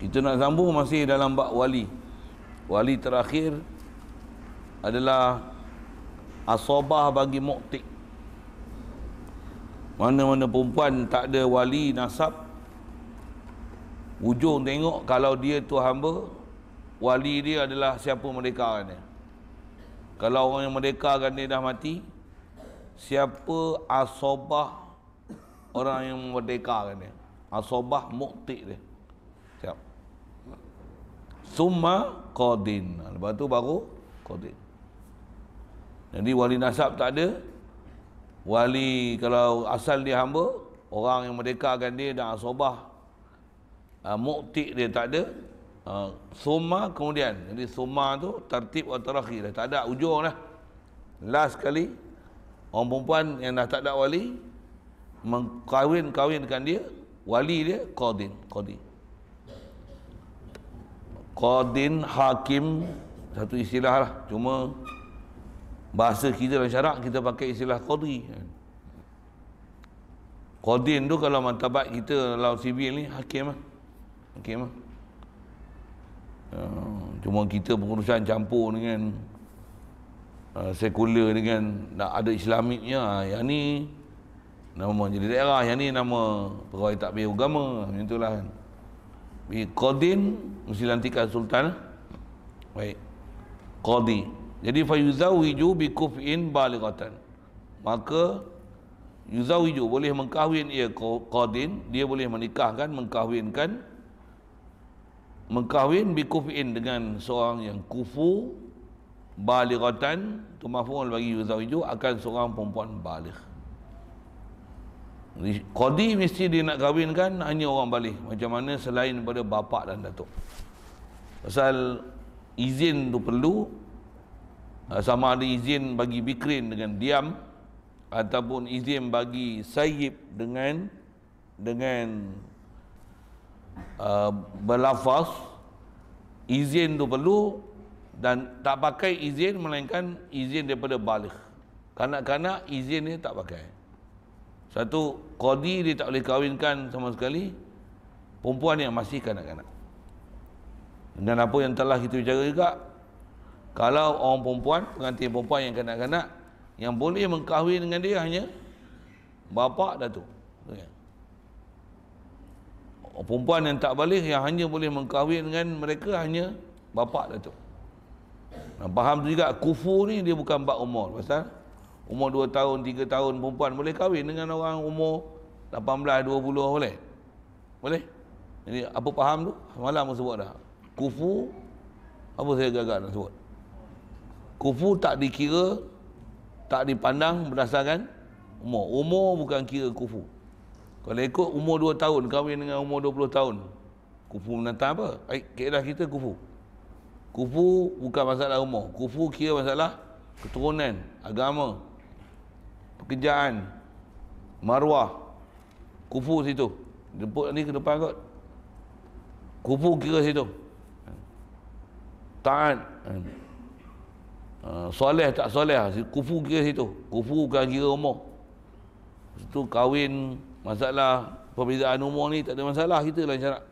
kita nak sambung masih dalam bab wali wali terakhir adalah asobah bagi muktik mana-mana perempuan tak ada wali nasab ujung tengok kalau dia tu hamba wali dia adalah siapa mereka kan dia kalau orang yang merdeka kan dia dah mati siapa asobah orang yang merdeka kan dia asobah muktik dia summa qadin lepas tu baru qadin jadi wali nasab tak ada wali kalau asal dia hamba orang yang merdeka merdekakan dia dan asobah uh, ah, muktik dia tak ada uh, summa kemudian jadi summa tu tertib wa terakhir tak ada ujung lah last kali orang perempuan yang dah tak ada wali mengkawin-kawinkan dia wali dia qadin qadin Qadin Hakim satu istilah lah cuma bahasa kita dalam syarak kita pakai istilah Qadri Qadin tu kalau mantabat kita dalam sivil ni Hakim lah Hakim lah ah, cuma kita pengurusan campur dengan ah, sekular dengan nak ada islamiknya ah, yang ni nama majlis daerah yang ni nama pegawai takbir agama macam itulah kan bi qadin mesti lantikan sultan eh? baik qadi jadi fa yuzawiju bi kuf'in balighatan maka yuzawiju boleh mengkahwin ia qadin dia boleh menikahkan mengkahwinkan mengkahwin bi kuf'in dengan seorang yang kufu balighatan tu mafhumul bagi yuzawiju akan seorang perempuan baligh Qadi mesti dia nak kahwinkan hanya orang balik macam mana selain daripada bapa dan datuk pasal izin tu perlu ah, sama ada izin bagi Bikrin dengan diam ataupun izin bagi Sayyib dengan dengan uh, berlafaz izin tu perlu dan tak pakai izin melainkan izin daripada balik kanak-kanak izin ni tak pakai satu Qadi dia tak boleh kahwinkan sama sekali Perempuan yang masih kanak-kanak Dan apa yang telah kita bicara juga Kalau orang perempuan Pengantin perempuan yang kanak-kanak Yang boleh mengkahwin dengan dia hanya Bapa datuk ya. Orang perempuan yang tak balik Yang hanya boleh mengkahwin dengan mereka Hanya bapa datuk Faham tu juga kufur ni dia bukan bab umur Pasal umur 2 tahun, 3 tahun perempuan boleh kahwin dengan orang umur 18, 20 boleh? Boleh? Jadi apa faham tu? Malam aku sebut dah. Kufu, apa saya gagal nak sebut? Kufu tak dikira, tak dipandang berdasarkan umur. Umur bukan kira kufu. Kalau ikut umur 2 tahun, kahwin dengan umur 20 tahun, kufu menentang apa? Baik, keadaan kita kufu. Kufu bukan masalah umur. Kufu kira masalah keturunan, agama, pekerjaan maruah kufu situ jemput nanti ke depan kot kufu kira situ taat eh, soleh tak soleh lah. kufu kira situ kufu kan kira umur situ kahwin masalah perbezaan umur ni tak ada masalah kita lah syarat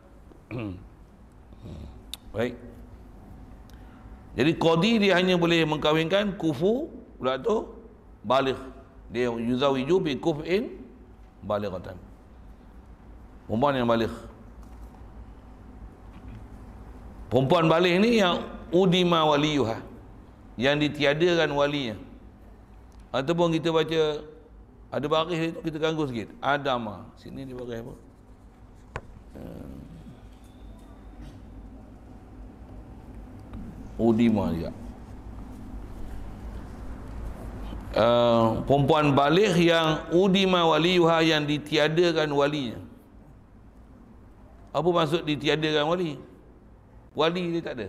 baik jadi kodi dia hanya boleh mengkahwinkan kufu pula tu balik dia yuzawiju bi kuf'in balighatan perempuan yang balik, perempuan balik ni yang udima waliyuha yang ditiadakan walinya ataupun kita baca ada baris itu kita ganggu sikit adama sini dia baris apa eh. udima dia uh, perempuan balik yang udima waliha yang ditiadakan walinya apa maksud ditiadakan wali wali dia tak ada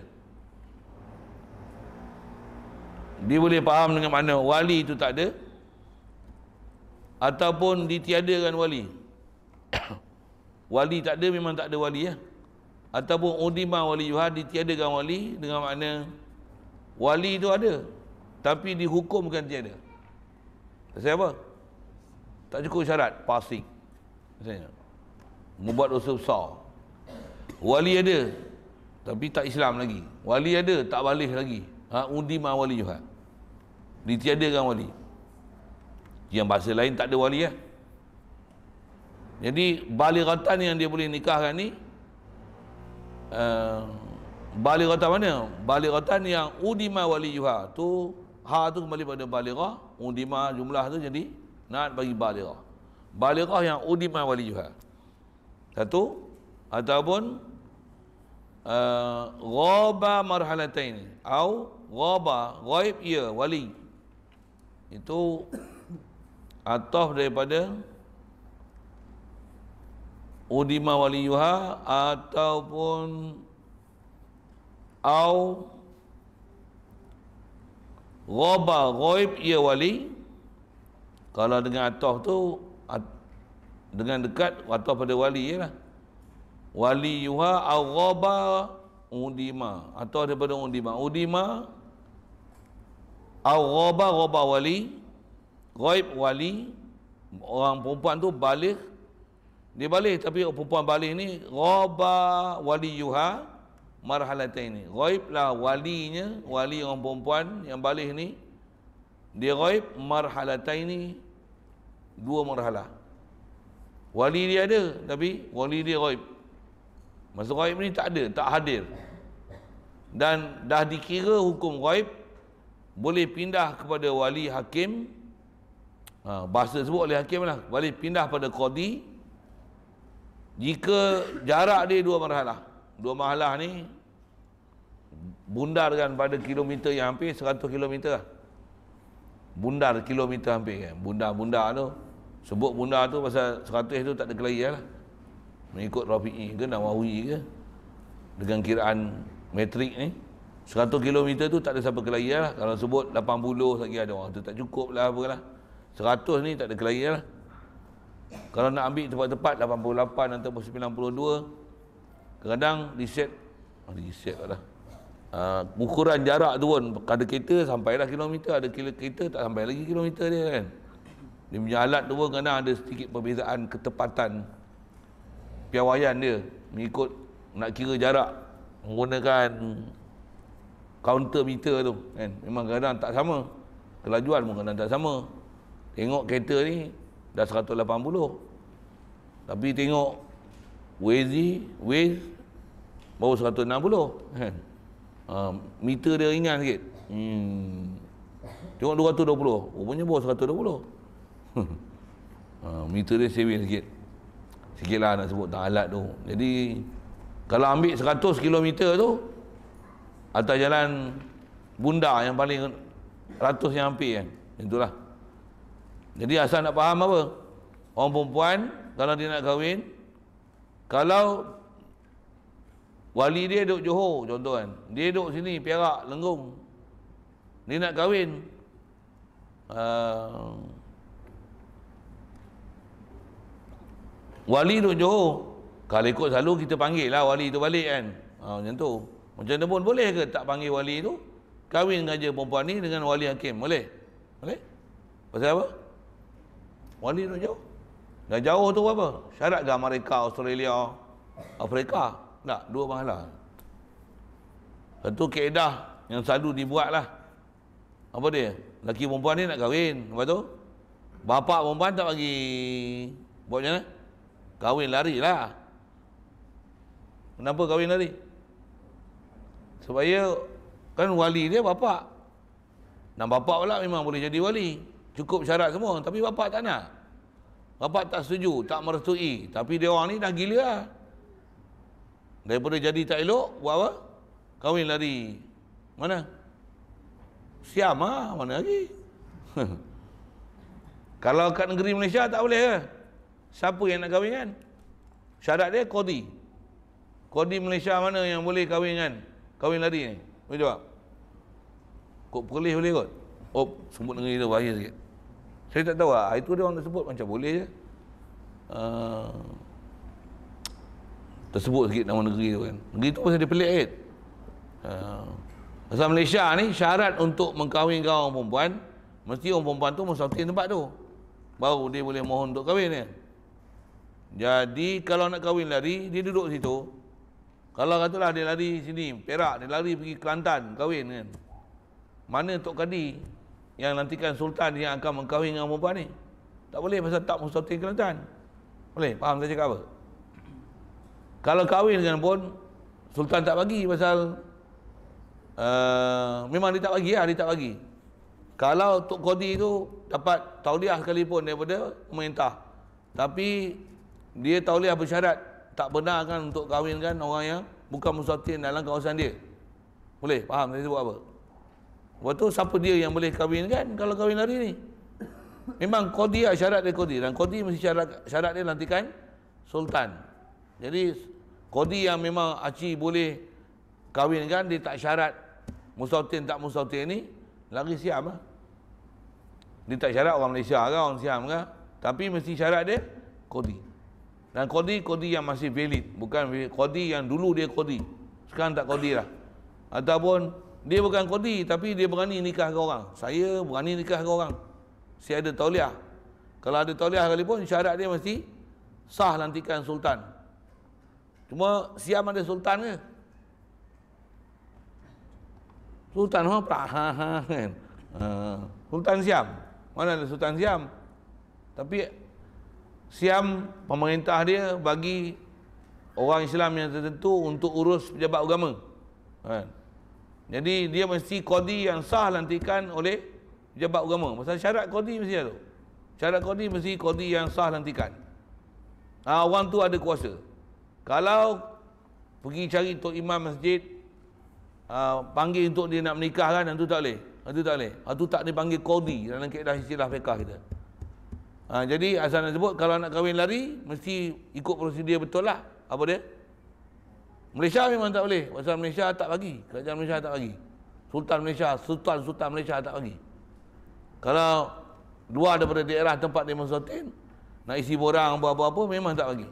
dia boleh faham dengan mana wali itu tak ada ataupun ditiadakan wali wali tak ada memang tak ada wali ya ataupun udima wali yuhad ditiadakan wali dengan makna wali itu ada tapi dihukumkan tiada Maksudnya apa? Tak cukup syarat passing. Maksudnya membuat dosa besar. Wali ada tapi tak Islam lagi. Wali ada tak balik lagi. Ha undi ma wali juga. Ditiadakan wali. Yang bahasa lain tak ada wali ya. Jadi balighatan yang dia boleh nikahkan ni uh, eh, balighatan mana? Balighatan yang udima wali juha tu ha tu kembali pada balighah Udima jumlah tu jadi naat bagi balirah balirah yang udima wali juha satu ataupun uh, ghaba marhalatain au ghaba ghaib ia ya wali itu atof daripada udima wali waliyuha ataupun au Roba roib ia wali Kalau dengan atas tu Dengan dekat Atas pada wali je lah Wali yuha Roba undima Atas daripada undima Undima Roba roba wali Roib wali Orang perempuan tu balik Dia balik tapi perempuan balik ni Roba wali yuha marhalatain ini. Ghaib lah walinya, wali orang perempuan yang balik ni. Dia ghaib marhalatain ini dua marhalah. Wali dia ada tapi wali dia ghaib. Masa ghaib ni tak ada, tak hadir. Dan dah dikira hukum ghaib boleh pindah kepada wali hakim ha, bahasa sebut oleh hakim lah boleh pindah pada kodi jika jarak dia dua marhalah dua mahalah ni bundar kan pada kilometer yang hampir 100 kilometer lah. Bundar kilometer hampir kan. Bundar-bundar tu. Sebut bundar tu pasal 100 tu tak ada kelahi lah. Mengikut Rafi'i ke Nawawi ke. Dengan kiraan metrik ni. 100 kilometer tu tak ada siapa kelahi lah. Kalau sebut 80 lagi ada orang tu tak cukup lah lah 100 ni tak ada kelahi lah. Kalau nak ambil tempat-tempat 88 atau 92 kadang riset oh, riset lah uh, ukuran jarak tu pun ada kereta sampai dah kilometer ada kereta tak sampai lagi kilometer dia kan dia punya alat tu pun kadang ada sedikit perbezaan ketepatan piawaian dia mengikut nak kira jarak menggunakan counter meter tu kan memang kadang tak sama kelajuan pun kadang tak sama tengok kereta ni dah 180 tapi tengok Wezi Wez baru 160 kan uh, meter dia ringan sikit hmm. tengok 220 rupanya baru 120 uh, meter dia saving sikit sikit lah nak sebut tak alat tu jadi kalau ambil 100 km tu atas jalan bunda yang paling ratus yang hampir kan itulah jadi asal nak faham apa orang perempuan kalau dia nak kahwin kalau wali dia duduk Johor contoh kan dia duduk sini Perak Lenggung dia nak kahwin uh, wali duduk Johor kalau ikut selalu kita panggil lah wali tu balik kan uh, macam tu macam mana pun boleh ke tak panggil wali tu kahwin dengan je perempuan ni dengan wali hakim boleh boleh pasal apa wali duduk Johor Dah jauh tu apa? Syarat ke Amerika, Australia, Afrika? Tak, dua mahala. Satu keedah yang selalu dibuat lah. Apa dia? Laki perempuan ni nak kahwin. Lepas tu? Bapa perempuan tak bagi. Buat macam mana? Kahwin lari lah. Kenapa kahwin lari? Supaya kan wali dia bapa. Dan bapa pula memang boleh jadi wali. Cukup syarat semua. Tapi bapa tak nak. Bapak tak setuju, tak merestui. Tapi dia orang ni dah gila lah. Daripada jadi tak elok, buat apa? Kahwin lari. Mana? Siam lah, mana lagi? Kalau kat negeri Malaysia tak boleh ke? Siapa yang nak kahwin kan? Syarat dia kodi. Kodi Malaysia mana yang boleh kahwin kan? Kahwin lari ni. Boleh jawab? Kok boleh boleh kot? Oh, sebut negeri tu bahaya sikit. Saya tak tahu lah. Itu dia orang tersebut macam boleh je. Uh, tersebut sikit nama negeri tu kan. Negeri tu pasal dia pelik kan. Uh, eh, asal Malaysia ni syarat untuk mengkahwinkan orang perempuan. Mesti orang perempuan tu masuk tempat tu. Baru dia boleh mohon untuk kahwin dia. Jadi kalau nak kahwin lari, dia duduk situ. Kalau katulah dia lari sini, Perak, dia lari pergi Kelantan kahwin kan. Mana Tok Kadi? yang nantikan sultan yang akan mengkahwin dengan perempuan ni. Tak boleh pasal tak mustahil Kelantan. Boleh? Faham tak cakap apa? Kalau kahwin dengan pun, sultan tak bagi pasal uh, memang dia tak bagi lah, dia tak bagi. Kalau Tok Kodi tu dapat tauliah sekalipun daripada pemerintah. Tapi dia tauliah bersyarat tak benarkan untuk kahwinkan orang yang bukan mustahil dalam kawasan dia. Boleh? Faham tak sebut apa? Lepas tu siapa dia yang boleh kahwin kan kalau kahwin hari ni? Memang kodi syarat dia kodi dan kodi mesti syarat syarat dia lantikan sultan. Jadi kodi yang memang aci boleh kahwin kan dia tak syarat musautin tak musautin ni lagi siam lah. Dia tak syarat orang Malaysia kan orang siam kan. Tapi mesti syarat dia kodi. Dan kodi kodi yang masih valid bukan kodi yang dulu dia kodi. Sekarang tak kodi lah. Ataupun dia bukan kodi tapi dia berani nikah ke orang. Saya berani nikah ke orang. Si ada tauliah. Kalau ada tauliah kali pun syarat dia mesti sah lantikan sultan. Cuma siam ada sultan ke? Sultan ha ha ha kan. Ha. Sultan Siam. Mana ada Sultan Siam? Tapi Siam pemerintah dia bagi orang Islam yang tertentu untuk urus pejabat agama. Kan? Jadi dia mesti kodi yang sah lantikan oleh jabat agama. Pasal syarat kodi mesti ada. Syarat kodi mesti kodi yang sah lantikan. Ha, orang tu ada kuasa. Kalau pergi cari Tok Imam Masjid, ha, panggil untuk dia nak menikah kan, itu tak boleh. Itu tak boleh. Itu ha, tak panggil kodi dalam keadaan istilah fiqah kita. Ha, jadi asal nak sebut, kalau nak kahwin lari, mesti ikut prosedur betul lah. Apa dia? Malaysia memang tak boleh. Pasal Malaysia tak bagi. Kerajaan Malaysia tak bagi. Sultan Malaysia, Sultan-Sultan Malaysia tak bagi. Kalau luar daripada daerah tempat dia mensotin, nak isi borang apa-apa memang tak bagi.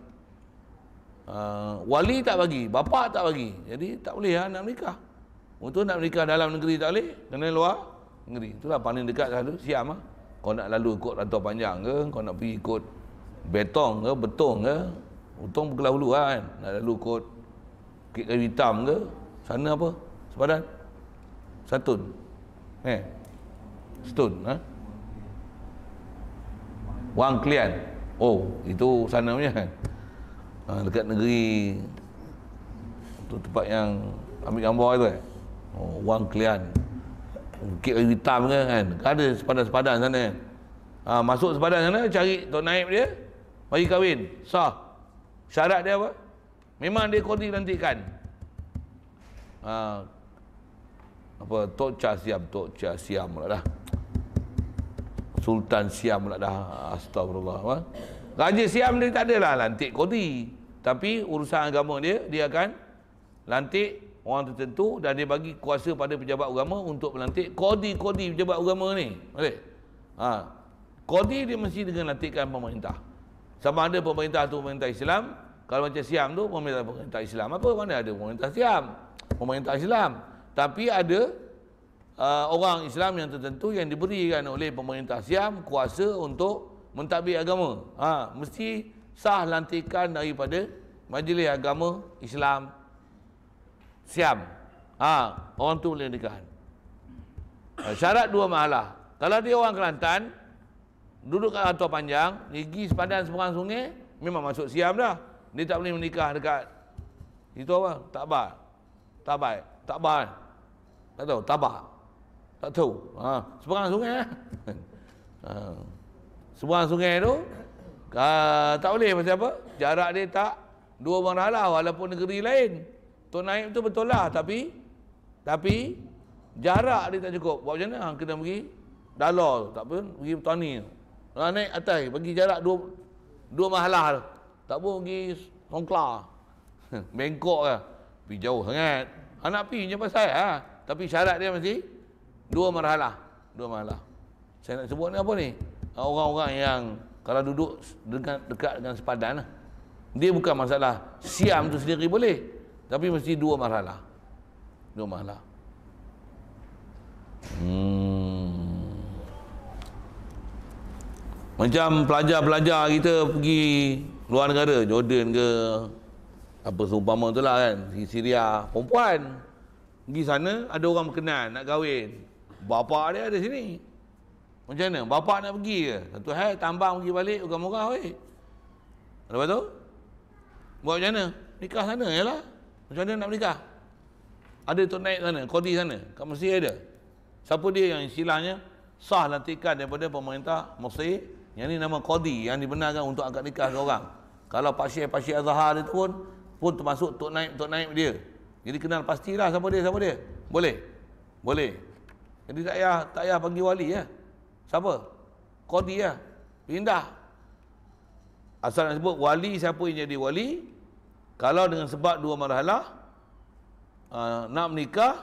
Uh, wali tak bagi, bapa tak bagi. Jadi tak boleh ha, nak menikah. Untuk nak menikah dalam negeri tak boleh, kena luar negeri. Itulah paling dekat satu, lah siam lah. Ha. Kau nak lalu ikut rantau panjang ke, kau nak pergi ikut betong ke, betong ke, untung berkelah ulu kan, nak lalu ikut sikit kayu hitam ke sana apa sepadan satu, eh stone eh? wang klian oh itu sana punya kan ha, dekat negeri tu tempat yang ambil gambar tu eh oh, wang klian bukit kayu hitam ke kan ada sepadan-sepadan sana kan ha, masuk sepadan sana cari tok naib dia bagi kahwin sah syarat dia apa Memang dia kodi nanti Ha, apa Tok Cha Siam, Tok Cha Siam pula dah. Sultan Siam pula dah. Astagfirullah. Ha? Raja Siam dia tak adalah lantik kodi. Tapi urusan agama dia, dia akan lantik orang tertentu dan dia bagi kuasa pada pejabat agama untuk melantik kodi-kodi pejabat agama ni. Ha. Kodi dia mesti dengan lantikan pemerintah. Sama ada pemerintah tu pemerintah Islam kalau macam Siam tu pemerintah, pemerintah Islam apa? Mana ada pemerintah Siam? Pemerintah Islam. Tapi ada uh, orang Islam yang tertentu yang diberikan oleh pemerintah Siam kuasa untuk mentadbir agama. Ha, mesti sah lantikan daripada Majlis Agama Islam Siam. Ha, orang tu boleh dekat. Uh, ha, syarat dua mahalah. Kalau dia orang Kelantan, duduk kat Atau Panjang, gigi sepadan seberang sungai, memang masuk Siam dah. Dia tak boleh menikah dekat itu apa? Tabah. Tabah. Tabah. Tak tahu tabah. Tak tahu. Ha, seberang sungai. Ha. ha. Seberang sungai tu ha, tak boleh pasal apa? Jarak dia tak dua marhalah walaupun negeri lain. Tok naik tu betul lah tapi tapi jarak dia tak cukup. Buat macam mana? Hang kena pergi dalau tak apa, pergi petani tu. Ha, naik atas bagi jarak dua dua mahalah tu. Tak boleh pergi Songkla. bengkok, lah. Pergi jauh sangat. Anak pergi macam pasal lah. Ha? Tapi syarat dia mesti dua marhalah. Dua marhalah. Saya nak sebut ni apa ni? Ha, orang-orang yang kalau duduk dekat, dekat dengan sepadan lah. Dia bukan masalah siam tu sendiri boleh. Tapi mesti dua marhalah. Dua marhalah. Hmm. Macam pelajar-pelajar kita pergi luar negara Jordan ke apa seumpama tu lah kan di Syria perempuan pergi sana ada orang berkenan nak kahwin bapa dia ada sini macam mana bapa nak pergi ke satu hal tambang pergi balik bukan murah weh lepas tu buat macam mana nikah sana je lah macam mana nak nikah ada tu naik sana kodi sana kat Mesir ada siapa dia yang istilahnya sah lantikan daripada pemerintah Mesir yang ni nama kodi yang dibenarkan untuk akad nikah ke orang kalau Pak Syekh, Pak Syekh Azhar dia pun pun termasuk Tok naik Tok naik dia jadi kenal pastilah siapa dia, siapa dia boleh? boleh jadi tak payah, tak payah panggil wali ya siapa? Kodi ya pindah asal nak sebut wali siapa yang jadi wali kalau dengan sebab dua marhalah ah, nak menikah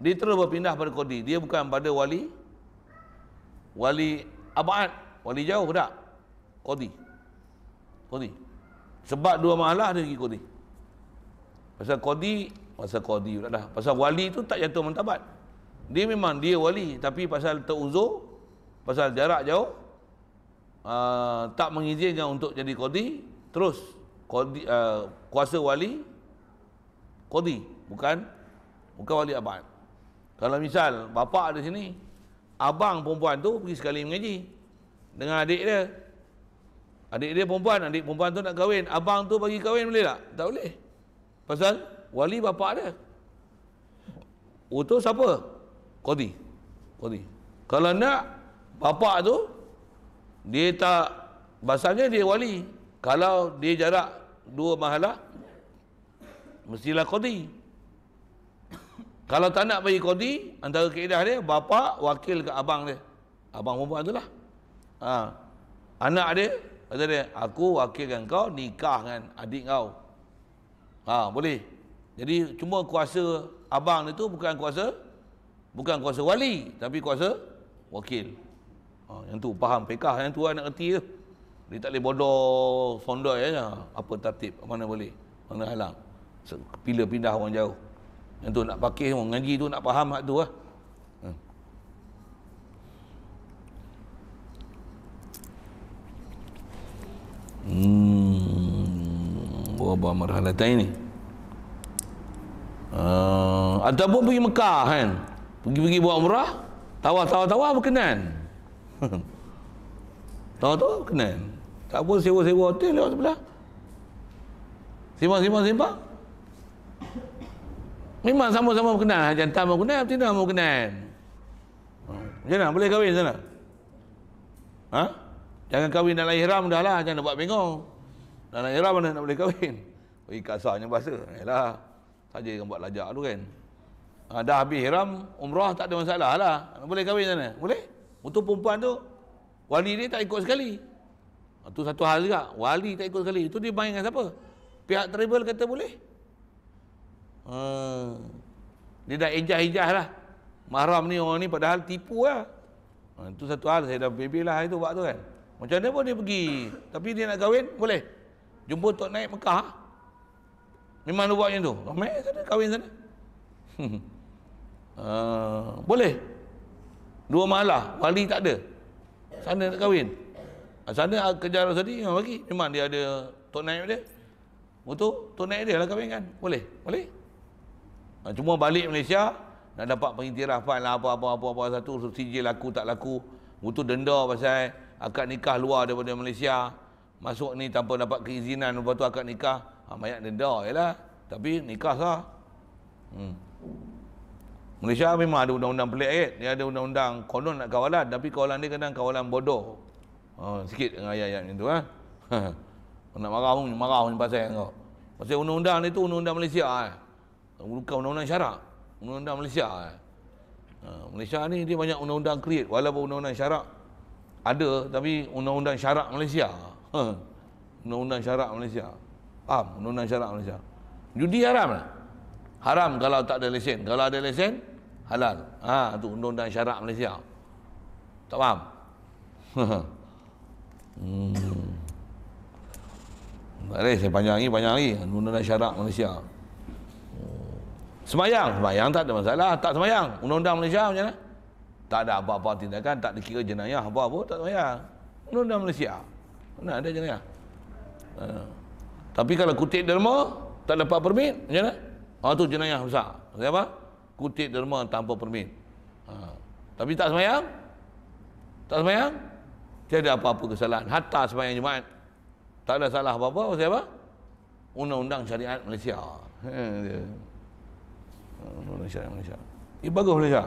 dia terus berpindah pada Kodi dia bukan pada wali wali abad wali jauh tak? Kodi Kodi Sebab dua malah dia pergi Qadi. Pasal kodi, pasal kodi pula dah. Pasal wali tu tak jatuh mentabat. Dia memang dia wali tapi pasal teruzur, pasal jarak jauh, uh, tak mengizinkan untuk jadi kodi. terus kodi uh, ah, kuasa wali kodi, bukan bukan wali abad. Kalau misal bapa ada sini, abang perempuan tu pergi sekali mengaji dengan adik dia Adik dia perempuan, adik perempuan tu nak kahwin, abang tu bagi kahwin boleh tak? Tak boleh. Pasal wali bapa dia. Utus siapa? Qadi. Qadi. Kalau nak bapa tu dia tak bahasanya dia wali. Kalau dia jarak dua mahalah mestilah qadi. Kalau tak nak bagi qadi, antara kaedah dia bapa wakil ke abang dia. Abang perempuan itulah. Ha. Anak dia Kata dia, aku wakilkan kau nikah dengan adik kau. Ha, boleh. Jadi cuma kuasa abang itu bukan kuasa bukan kuasa wali, tapi kuasa wakil. Ha, yang tu faham pekah yang tu anak reti tu. Dia tak boleh bodoh sonda ya, ya, Apa tertib mana boleh? Mana halang? So, pindah orang jauh. Yang tu nak pakai orang ngaji tu nak faham hak tu lah. Hmm. Wabah marhalatain ni. Uh, ah, ataupun pergi Mekah kan. Pergi-pergi buat umrah, tawa-tawa-tawa berkenan. tawa tu berkenan. Tak apa sewa-sewa hotel lewat sebelah. Simpang-simpang-simpang. Memang sama-sama berkenan. Haji Antam berkenan, Tina berkenan. Ah, macam mana? Boleh kahwin sana? Ha? Jangan kahwin dalam ihram dah lah. Jangan buat bingung. Dalam ihram mana nak boleh kahwin? Oh, kasarnya bahasa. Yalah. Saja yang buat lajak tu kan. Ha, dah habis ihram, umrah tak ada masalah lah. Boleh kahwin sana? Boleh. Untuk perempuan tu, wali dia tak ikut sekali. Itu ha, satu hal juga. Wali tak ikut sekali. Itu dia main dengan siapa? Pihak tribal kata boleh. Hmm. Dia dah ejah-ejah lah. Mahram ni orang ni padahal tipu lah. Itu ha, satu hal saya dah bebel lah itu tu kan. Macam mana pun dia pergi. Tapi dia nak kahwin, boleh. Jumpa Tok Naik Mekah. Ha? Memang dia buat macam tu. Ramai sana, kahwin sana. uh, boleh. Dua malah, wali tak ada. Sana nak kahwin. Ah, sana kejar tadi, memang bagi. Memang dia ada Tok Naik dia. Betul, Tok Naik dia lah kahwin kan. Boleh, boleh. Uh, cuma balik Malaysia, nak dapat pengintirafan lah apa-apa-apa satu. So, sijil laku tak laku. Butuh denda pasal akad nikah luar daripada Malaysia masuk ni tanpa dapat keizinan lepas tu akad nikah ha, ah, mayat denda jelah tapi nikah sah hmm. Malaysia memang ada undang-undang pelik eh? dia ada undang-undang konon nak kawalan tapi kawalan dia kadang kawalan bodoh ha, sikit dengan ayat-ayat macam tu ha? nak marah pun marah pun pasal kau pasal undang-undang ni tu undang-undang Malaysia eh? bukan undang-undang syarak undang-undang Malaysia eh? Malaysia ni dia banyak undang-undang create walaupun undang-undang syarak ada tapi undang-undang syarak Malaysia. Ha. Undang-undang syarak Malaysia. Faham? Undang-undang syarak Malaysia. Judi haram lah. Haram kalau tak ada lesen. Kalau ada lesen, halal. Ha, itu undang-undang syarak Malaysia. Tak faham? Ha. hmm. Baris, saya panjang lagi, panjang lagi. Undang-undang syarak Malaysia. Hmm. Semayang, semayang tak ada masalah. Tak semayang. Undang-undang Malaysia macam mana? tak ada apa-apa tindakan, tak dikira jenayah apa pun tak payah. Undang-undang Malaysia. Mana ada jenayah? Uh, tapi kalau kutip derma tak dapat permit, macam mana? Ah tu jenayah besar. Siapa? Kutip derma tanpa permit. Uh, tapi tak semayang? Tak semayang? Tiada apa-apa kesalahan. Hatta semayang Jumaat. Tak ada salah apa-apa. Siapa? Undang-undang syariat Malaysia. Hmm, dia. Malaysia. Ini bagus Malaysia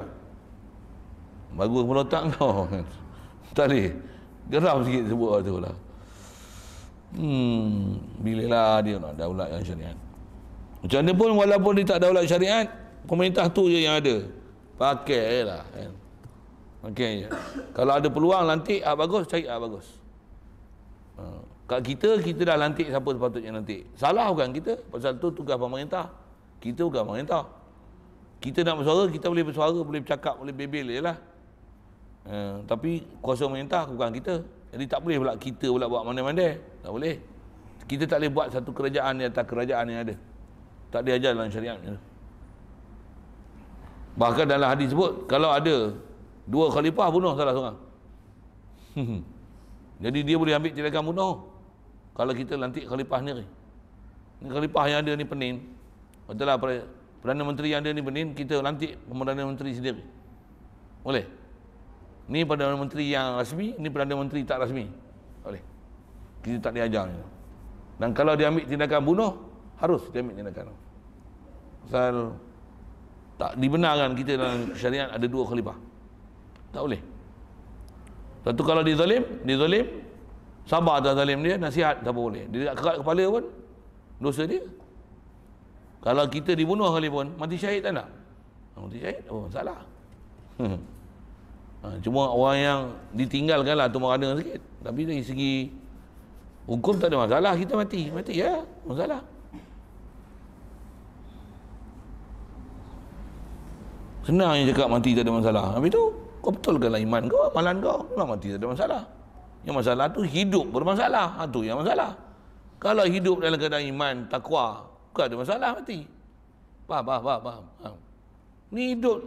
bagus pun otak kau tak boleh geram sikit sebut waktu tu lah hmm bila lah dia nak daulat yang syariat macam mana pun walaupun dia tak daulat syariat pemerintah tu je yang ada pakai lah kan pakai kalau ada peluang lantik ah bagus cari ah bagus ha, kat kita kita dah lantik siapa sepatutnya nanti salah bukan kita pasal tu tugas pemerintah kita bukan pemerintah kita nak bersuara kita boleh bersuara boleh bercakap boleh bebel je lah Ha, tapi kuasa pemerintah bukan kita. Jadi tak boleh pula kita pula buat mana-mana. Tak boleh. Kita tak boleh buat satu kerajaan di atas kerajaan yang ada. Tak diajar dalam syariat Bahkan dalam hadis sebut kalau ada dua khalifah bunuh salah seorang. Jadi dia boleh ambil tindakan bunuh kalau kita lantik khalifah ni. Ini khalifah yang ada ni penin Betul lah Perdana Menteri yang ada ni penin kita lantik Perdana Menteri sendiri. Boleh? Ni Perdana Menteri yang rasmi, ni Perdana Menteri tak rasmi. Tak boleh. Kita tak diajar. Dan kalau dia ambil tindakan bunuh, harus dia ambil tindakan. Pasal tak dibenarkan kita dalam syariat ada dua khalifah. Tak boleh. Satu kalau dia zalim, dia zalim, sabar atas zalim dia, nasihat tak boleh. Dia tak kerat kepala pun, dosa dia. Kalau kita dibunuh kali pun, mati syahid tak nak? Mati syahid? Oh, salah. Hmm. ha, cuma orang yang ditinggalkan lah tu dengan sikit tapi dari segi hukum tak ada masalah kita mati mati ya masalah senang yang cakap mati tak ada masalah habis tu kau betul betulkanlah iman kau amalan kau kau lah, mati tak ada masalah yang masalah tu hidup bermasalah ha, tu yang masalah kalau hidup dalam keadaan iman takwa kau ada masalah mati faham faham faham, faham. ni hidup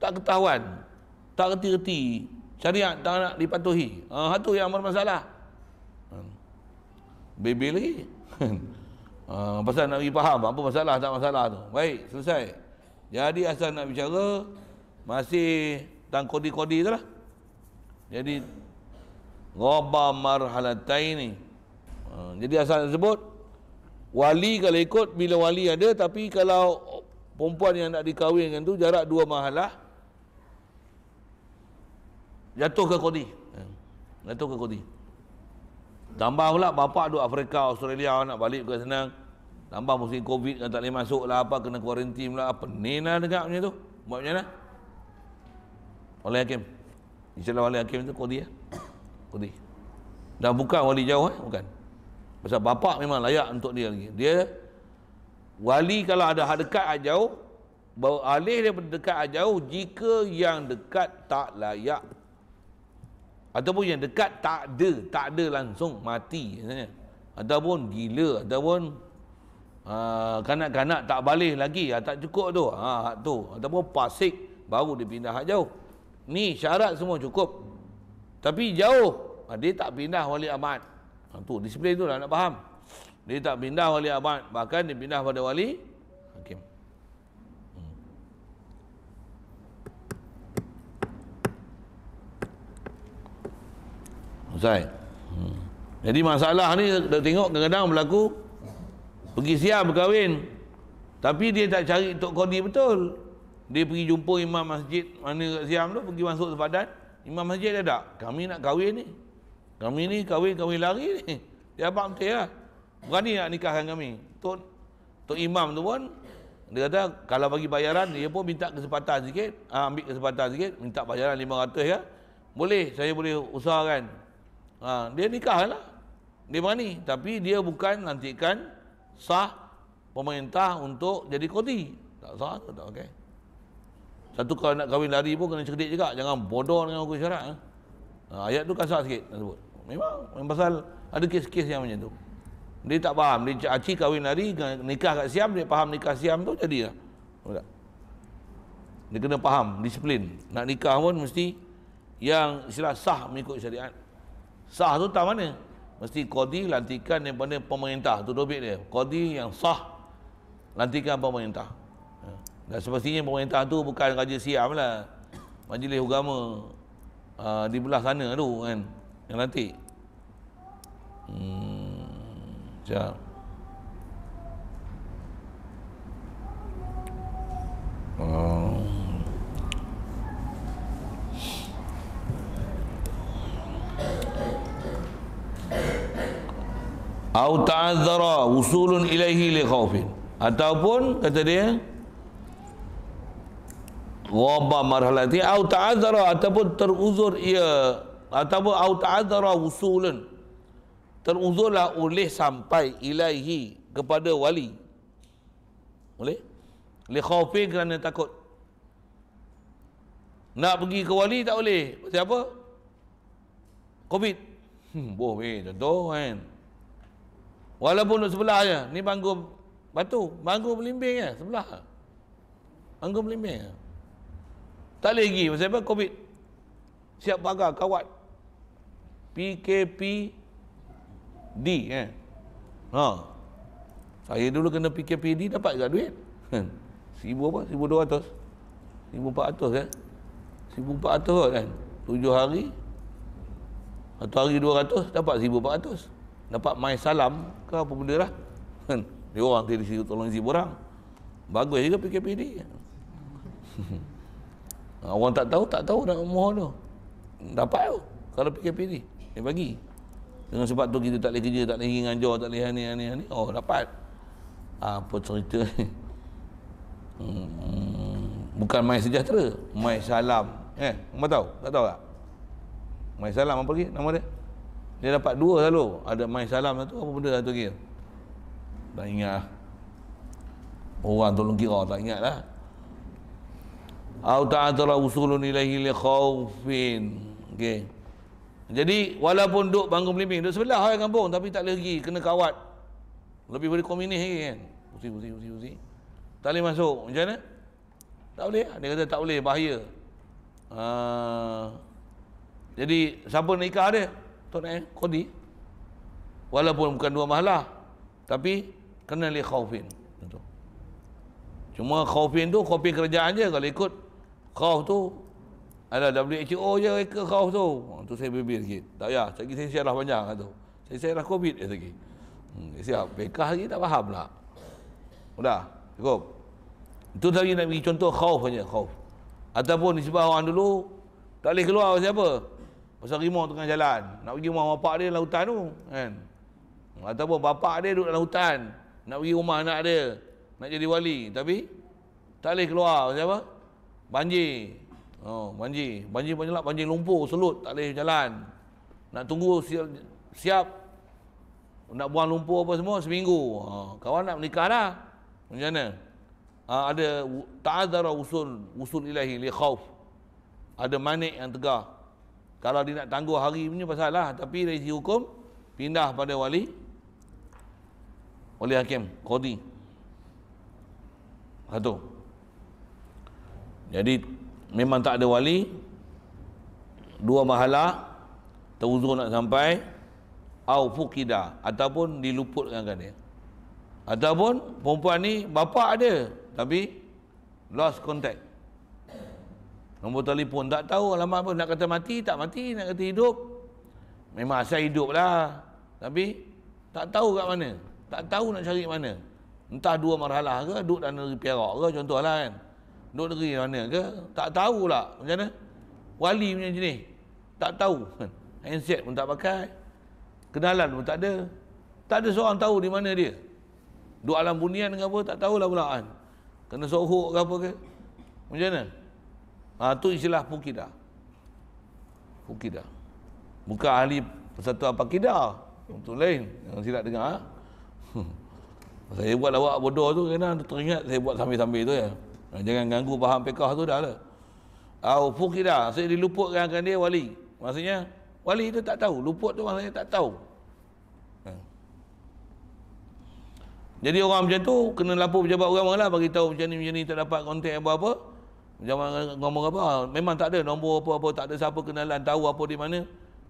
tak ketahuan tak reti-reti syariat tak nak dipatuhi ah uh, tu yang bermasalah hmm. bebel lagi uh, pasal nak faham apa masalah tak masalah tu baik selesai jadi asal nak bicara masih tang kodi-kodi tu lah jadi ghaba marhalataini uh, jadi asal nak sebut wali kalau ikut bila wali ada tapi kalau perempuan yang nak dikahwinkan tu jarak dua mahalah jatuh ke kodi ya. jatuh ke kodi tambah pula bapak duduk Afrika Australia nak balik ke sana tambah musim covid kan tak boleh masuk lah apa kena kuarantin pula apa ni lah dekat macam tu buat macam mana oleh hakim insyaAllah wali hakim tu kodi ya kodi dah bukan wali jauh eh bukan pasal bapak memang layak untuk dia lagi dia wali kalau ada hak dekat hak jauh bahawa alih daripada dekat hak jauh jika yang dekat tak layak ataupun yang dekat tak ada tak ada langsung mati misalnya ataupun gila ataupun uh, kanak-kanak tak balik lagi uh, tak cukup tu ha, uh, tu ataupun pasik baru dia pindah hak jauh ni syarat semua cukup tapi jauh uh, dia tak pindah wali amat uh, tu disiplin tu lah nak faham dia tak pindah wali amat bahkan dia pindah pada wali selesai hmm. jadi masalah ni dah tengok kadang-kadang berlaku pergi siap berkahwin tapi dia tak cari Tok Kodi betul dia pergi jumpa imam masjid mana kat siam tu pergi masuk sepadan imam masjid dia tak kami nak kahwin ni kami ni kahwin-kahwin lari ni dia abang betul lah berani nak nikahkan kami Tok, Tok Imam tu pun dia kata kalau bagi bayaran dia pun minta kesempatan sikit ha, ambil kesempatan sikit minta bayaran 500 ya boleh saya boleh usahakan Ha, dia nikah lah. Dia berani. Tapi dia bukan nantikan sah pemerintah untuk jadi kodi. Tak sah tu tak okey. Satu kalau nak kahwin lari pun kena cerdik juga. Jangan bodoh dengan hukum syarat. Eh. Ha, ayat tu kasar sikit. Sebut. Memang, memang pasal ada kes-kes yang macam tu. Dia tak faham. Dia aci kahwin lari, nikah kat siam, dia faham nikah siam tu jadi lah. Dia kena faham, disiplin. Nak nikah pun mesti yang istilah sah mengikut syariat sah tu tak mana mesti kodi lantikan daripada pemerintah tu dobit dia kodi yang sah lantikan pemerintah ha. dan sepertinya pemerintah tu bukan raja siam lah majlis agama uh, ha, di belah sana tu kan yang nanti hmm, sekejap au ta'azzara usulun ilaihi li khaufin ataupun kata dia wa marhalati au ta'azzara ataupun teruzur ia ataupun au ta'azzara usulun teruzurlah oleh sampai ilaihi kepada wali boleh li khaufin kerana takut nak pergi ke wali tak boleh. Sebab apa? Covid. Hmm, boh weh, contoh kan. Walaupun duduk sebelah je. Ni bangku batu. Bangku pelimbing je. Sebelah. Bangku pelimbing je. Tak boleh pergi. Sebab apa? Covid. Siap pagar. Kawat. PKP D. Eh. Ha. Saya dulu kena PKP D. Dapat juga duit. Hmm. Sibu apa? Sibu dua ratus. Sibu empat ratus kan? Eh. Sibu empat ratus kan? Tujuh hari. Satu hari dua ratus. Dapat sibu empat ratus dapat mai salam ke apa benda lah kan? dia orang tadi situ tolong izin borang bagus juga PKP ni orang tak tahu tak tahu nak mohon tu dapat tu kalau PKP ni dia bagi dengan sebab tu kita tak boleh kerja tak boleh dengan jaw tak boleh ni ni ni oh dapat apa cerita ni hmm, bukan mai sejahtera mai salam eh kamu tahu tak tahu tak mai salam apa lagi nama dia dia dapat dua selalu. Ada main salam satu, apa benda satu kira. Tak ingat lah. Orang tolong kira, tak ingat lah. Au ta'atara usulun ilahi li khawfin. Okay. Jadi, walaupun duduk bangun pelimpin, duduk sebelah hal kampung, tapi tak lagi kena kawat. Lebih dari komunis lagi kan. Pusing, pusing, pusing, pusing. Tak boleh masuk. Macam mana? Tak boleh. Lah. Dia kata tak boleh, bahaya. Uh, jadi, siapa nikah dia? tuan eh kodi walaupun bukan dua mahalah, tapi kena li khaufin tentu cuma khaufin tu kopi kerajaan je kalau ikut khauf tu ada WHO je reka khauf tu ha, tu saya bibir sikit tak ya saya saya syarah panjang lah tu saya syarah covid je lagi hmm, eh, siap bekah lagi tak faham lah sudah cukup itu tadi nak beri contoh khauf hanya khauf ataupun disebabkan orang dulu tak boleh keluar siapa Pasal rimau tengah jalan. Nak pergi rumah bapak dia dalam hutan tu. Kan? Ataupun bapak dia duduk dalam hutan. Nak pergi rumah anak dia. Nak jadi wali. Tapi tak boleh keluar. macam apa? Banjir. Oh, banjir. Banjir banyak lah. Banjir lumpur, selut. Tak boleh jalan. Nak tunggu siap. siap. Nak buang lumpur apa semua seminggu. Ha, kawan nak menikah dah. Macam mana? Ha, ada ta'adara usul, usul ilahi li khawf, Ada manik yang tegah kalau dia nak tangguh hari punya pasal lah tapi dari sisi hukum pindah pada wali wali hakim kodi satu jadi memang tak ada wali dua mahala teruzur nak sampai au fukida ataupun diluputkan kan dia ataupun perempuan ni bapa ada tapi lost contact Nombor telefon tak tahu alamat apa Nak kata mati tak mati Nak kata hidup Memang asal hidup lah Tapi tak tahu kat mana Tak tahu nak cari mana Entah dua marhalah ke Duduk dalam negeri Perak ke contoh lah kan Duduk negeri mana ke Tak tahu lah macam mana Wali punya jenis Tak tahu Handset pun tak pakai Kenalan pun tak ada Tak ada seorang tahu di mana dia Duduk alam bunian ke apa tak tahulah pula kan Kena sohok ke apa ke Macam mana Ha, tu istilah Fukidah. Fukidah. Bukan ahli persatuan Pakidah. Untuk lain. Yang silap dengar. Ha? saya buat lawak bodoh tu. Kena teringat saya buat sambil-sambil tu. Ya. Ha, jangan ganggu faham pekah tu dah lah. Au Fukidah. Saya diluputkan dengan dia wali. Maksudnya wali tu tak tahu. Luput tu maksudnya tak tahu. Ha. Jadi orang macam tu kena lapor pejabat orang lah. tahu macam ni, macam ni tak dapat konten apa-apa. Jangan ngomong apa Memang tak ada nombor apa-apa Tak ada siapa kenalan Tahu apa di mana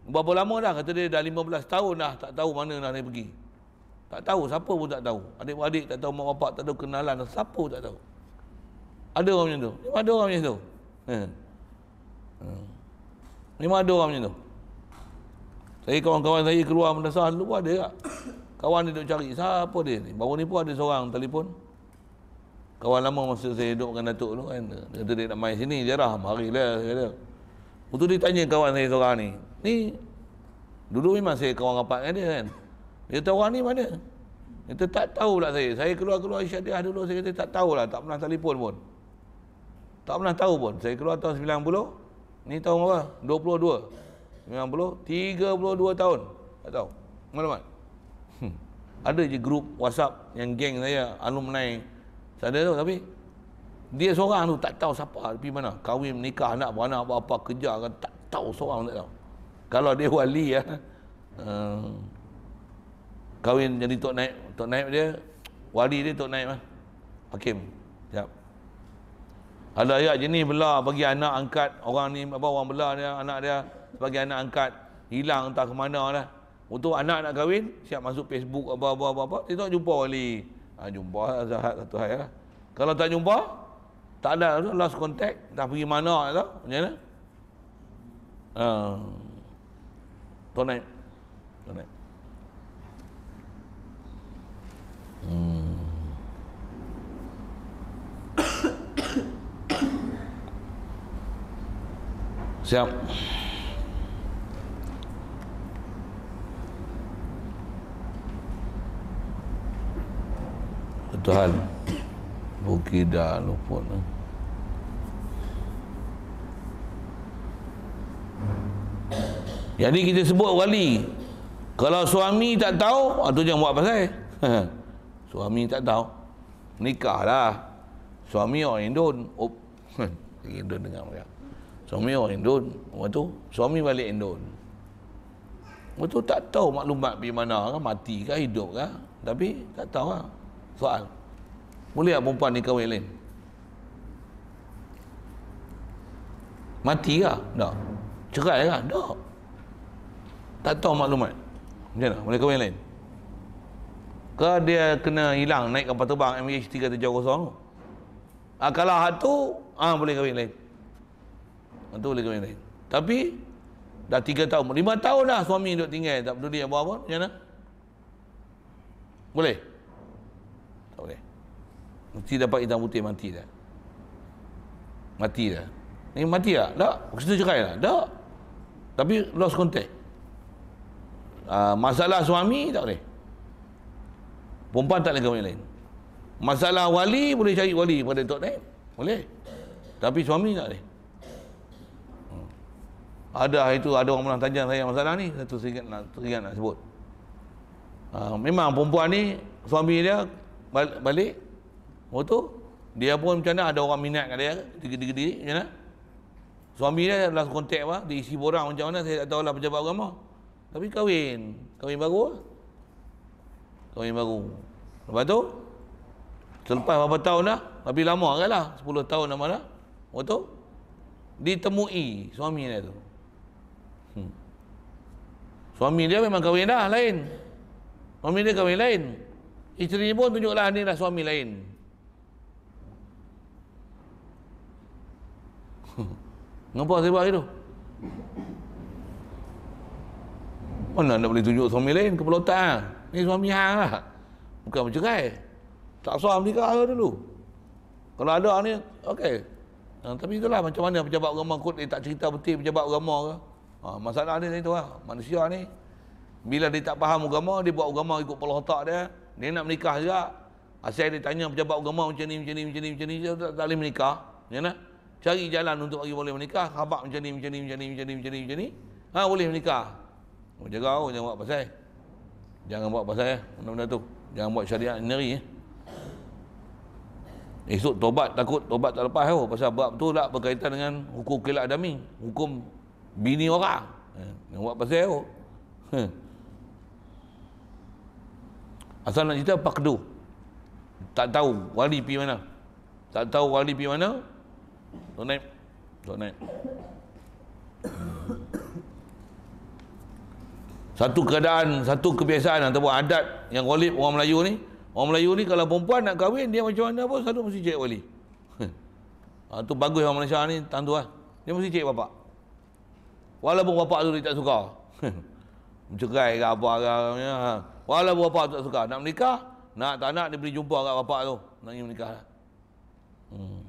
Berapa lama dah Kata dia dah 15 tahun dah Tak tahu mana nak pergi Tak tahu Siapa pun tak tahu Adik-adik tak tahu Mak bapak tak tahu kenalan Siapa pun tak tahu Ada orang macam tu Memang ada orang macam tu hmm. Memang ada orang macam tu Saya kawan-kawan saya keluar Mendasar lupa dia kak. Kawan dia duk cari Siapa dia ni Baru ni pun ada seorang telefon kawan lama masa saya hidup dengan Datuk tu kan dia kata dia nak main sini jarah mari lah saya kata Lepas dia tanya kawan saya seorang ni ni dulu memang saya kawan rapat dengan dia kan dia tahu orang ni mana dia kata tak tahu lah saya saya keluar-keluar Isyadiah dulu saya kata tak tahu lah tak pernah telefon pun tak pernah tahu pun saya keluar tahun 90 ni tahun berapa 22 90 32 tahun tak tahu mana mana hmm. ada je grup whatsapp yang geng saya alumni tak ada tu tapi dia seorang tu tak tahu siapa pergi mana. Kahwin, nikah, anak, beranak, apa-apa, kerja kan tak tahu seorang tak tahu. Kalau dia wali ya. Uh, kahwin jadi tok naik tok naik dia wali dia tok naik lah. Eh, hakim. Siap. Ada ayat jenis bela bagi anak angkat orang ni apa orang bela dia anak dia sebagai anak angkat hilang entah ke mana lah. Untuk anak nak kahwin siap masuk Facebook apa-apa apa-apa dia tak jumpa wali ha, jumpa lah Zahat satu hari lah. kalau tak jumpa tak ada tu last contact Tak pergi mana lah tu macam mana ha. Ah. tonight tonight hmm. siap siap Tuhan bukida lupa eh. Jadi kita sebut wali Kalau suami tak tahu Itu ah, jangan buat pasal Suami tak tahu Nikah lah Suami orang Indun Indun dengar mereka Suami orang Indun Lepas tu Suami balik Indun Lepas tu tak tahu maklumat pergi mana kan Mati kah hidup kah Tapi tak tahu lah soal boleh tak perempuan ni kahwin lain mati ke tak cerai ke tak tak tahu maklumat macam mana boleh kahwin lain ke dia kena hilang naik kapal terbang MH370 tu ah, kalau hak tu ah, boleh kahwin lain hak tu boleh kahwin lain tapi dah tiga tahun lima tahun dah suami duduk tinggal tak peduli apa-apa macam mana boleh Mesti dapat hitam putih mati dah. Mati dah. Ni mati tak? Tak. Kita cerai lah. Tak. Tapi lost contact. Uh, masalah suami tak boleh. Perempuan tak boleh kawan lain. Masalah wali boleh cari wali pada Tok Naib. Boleh. Tapi suami tak boleh. Hmm. Ada itu ada orang pernah tanya saya masalah ni. Satu seringat nak, teringat nak sebut. Uh, memang perempuan ni suami dia balik Oh tu dia pun macam mana ada orang minat kat dia gede-gede macam mana? Suami dia dalam kontak apa? Dia isi borang macam mana saya tak tahu lah pejabat agama. Tapi kahwin, kahwin baru lah. Kahwin baru. Lepas tu selepas berapa tahun dah? Tapi lama kan lah, 10 tahun nama lah, Oh tu ditemui suami dia tu. Hmm. Suami dia memang kahwin dah lain. Suami dia kahwin lain. Isteri pun tunjuklah ni lah suami lain. Ngapa sebab itu? Mana nak boleh tunjuk suami lain ke pelotan? Ha? Ni suami hang lah. Bukan bercerai. Tak suam nikah dulu. Kalau ada ni, okey. Ha, tapi itulah macam mana pejabat agama kot dia tak cerita betul pejabat agama ke. Ha, masalah ni itu lah. Ha. Manusia ni, bila dia tak faham agama, dia buat agama ikut pola otak dia. Dia nak menikah juga. Asyik dia tanya pejabat agama macam ni, macam ni, macam ni, macam ni. Dia tak, boleh menikah. Ya nak? cari jalan untuk bagi boleh menikah khabar macam ni macam ni macam ni macam ni macam ni macam ni ha boleh menikah oh, jaga oh, jangan buat pasal jangan buat pasal ya benda-benda tu jangan buat syariat neri ya. Eh. esok tobat takut tobat tak lepas oh. pasal bab tu tak lah berkaitan dengan hukum kelak dami hukum bini orang ha, jangan buat pasal oh. Hmm. Asal nak cerita pakdu Tak tahu wali pergi mana Tak tahu wali pergi mana Tuan Naib. Tuan Naib. Satu keadaan, satu kebiasaan lah. ataupun adat yang walib orang Melayu ni. Orang Melayu ni kalau perempuan nak kahwin, dia macam mana pun Satu mesti cek wali. ha, ah, bagus orang Malaysia ni, tentu lah. Dia mesti cek bapak. Walaupun bapak tu dia tak suka. Mencerai ke apa ke. Ya. Walaupun bapak tak suka. Nak menikah, nak tak nak dia boleh jumpa kat bapak tu. Nak menikah lah. Hmm.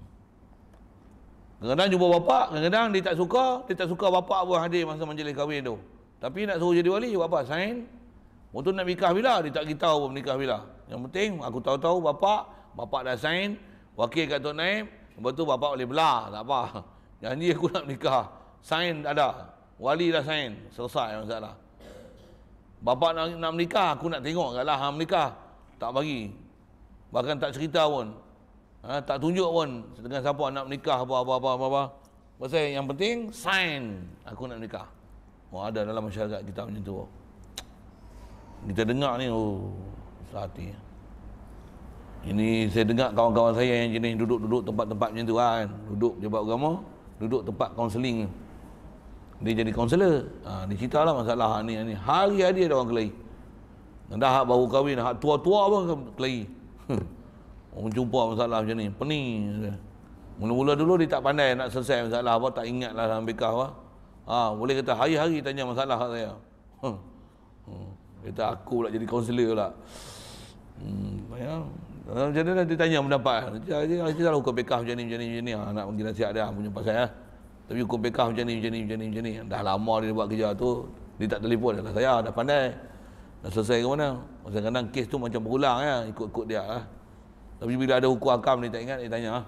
Kadang-kadang jumpa bapak, kadang-kadang dia tak suka, dia tak suka bapak buat hadir masa majlis kahwin tu. Tapi nak suruh jadi wali, bapak sign. Waktu nak nikah bila, dia tak kitau pun nikah bila. Yang penting, aku tahu-tahu bapak, bapak dah sign, wakil kat Tok Naib, lepas tu bapak boleh belah, tak apa. Janji aku nak nikah, sign ada, wali dah sign, selesai masalah. Bapak nak, nak menikah, aku nak tengok kat lah, ha, menikah. Tak bagi. Bahkan tak cerita pun. Ha, tak tunjuk pun dengan siapa anak nikah, apa apa apa apa. Pasal yang penting sign aku nak nikah. Mau oh, ada dalam masyarakat kita macam tu. Kita dengar ni oh sehati. Ini saya dengar kawan-kawan saya yang jenis duduk-duduk tempat-tempat macam tu kan. Duduk jebat agama, duduk tempat kaunseling. Dia jadi kaunselor. Ha, dia cerita lah masalah ni. ni. Hari-hari ada orang kelahi. Dah baru kahwin, hak tua-tua pun kelahi. jumpa masalah macam ni pening mula-mula dulu dia tak pandai nak selesai masalah apa tak ingat lah sampai kah apa ha, boleh kata hari-hari tanya masalah kat saya hmm. hmm. kata aku pula jadi kaunselor pula hmm, ya. Dalam ha, macam mana lah dia tanya pendapat Dia kata hukum pekah macam ni macam ni macam ni ha, Nak pergi nasihat dia ha, punya pasal ya. Tapi hukum pekah macam ni macam ni macam ni macam ni Dah lama dia buat kerja tu Dia tak telefon dia Saya dah pandai nak selesai ke mana Maksudnya kadang kes tu macam berulang ya Ikut-ikut dia lah ya. Tapi bila ada hukum akam ni tak ingat dia tanya. Ah.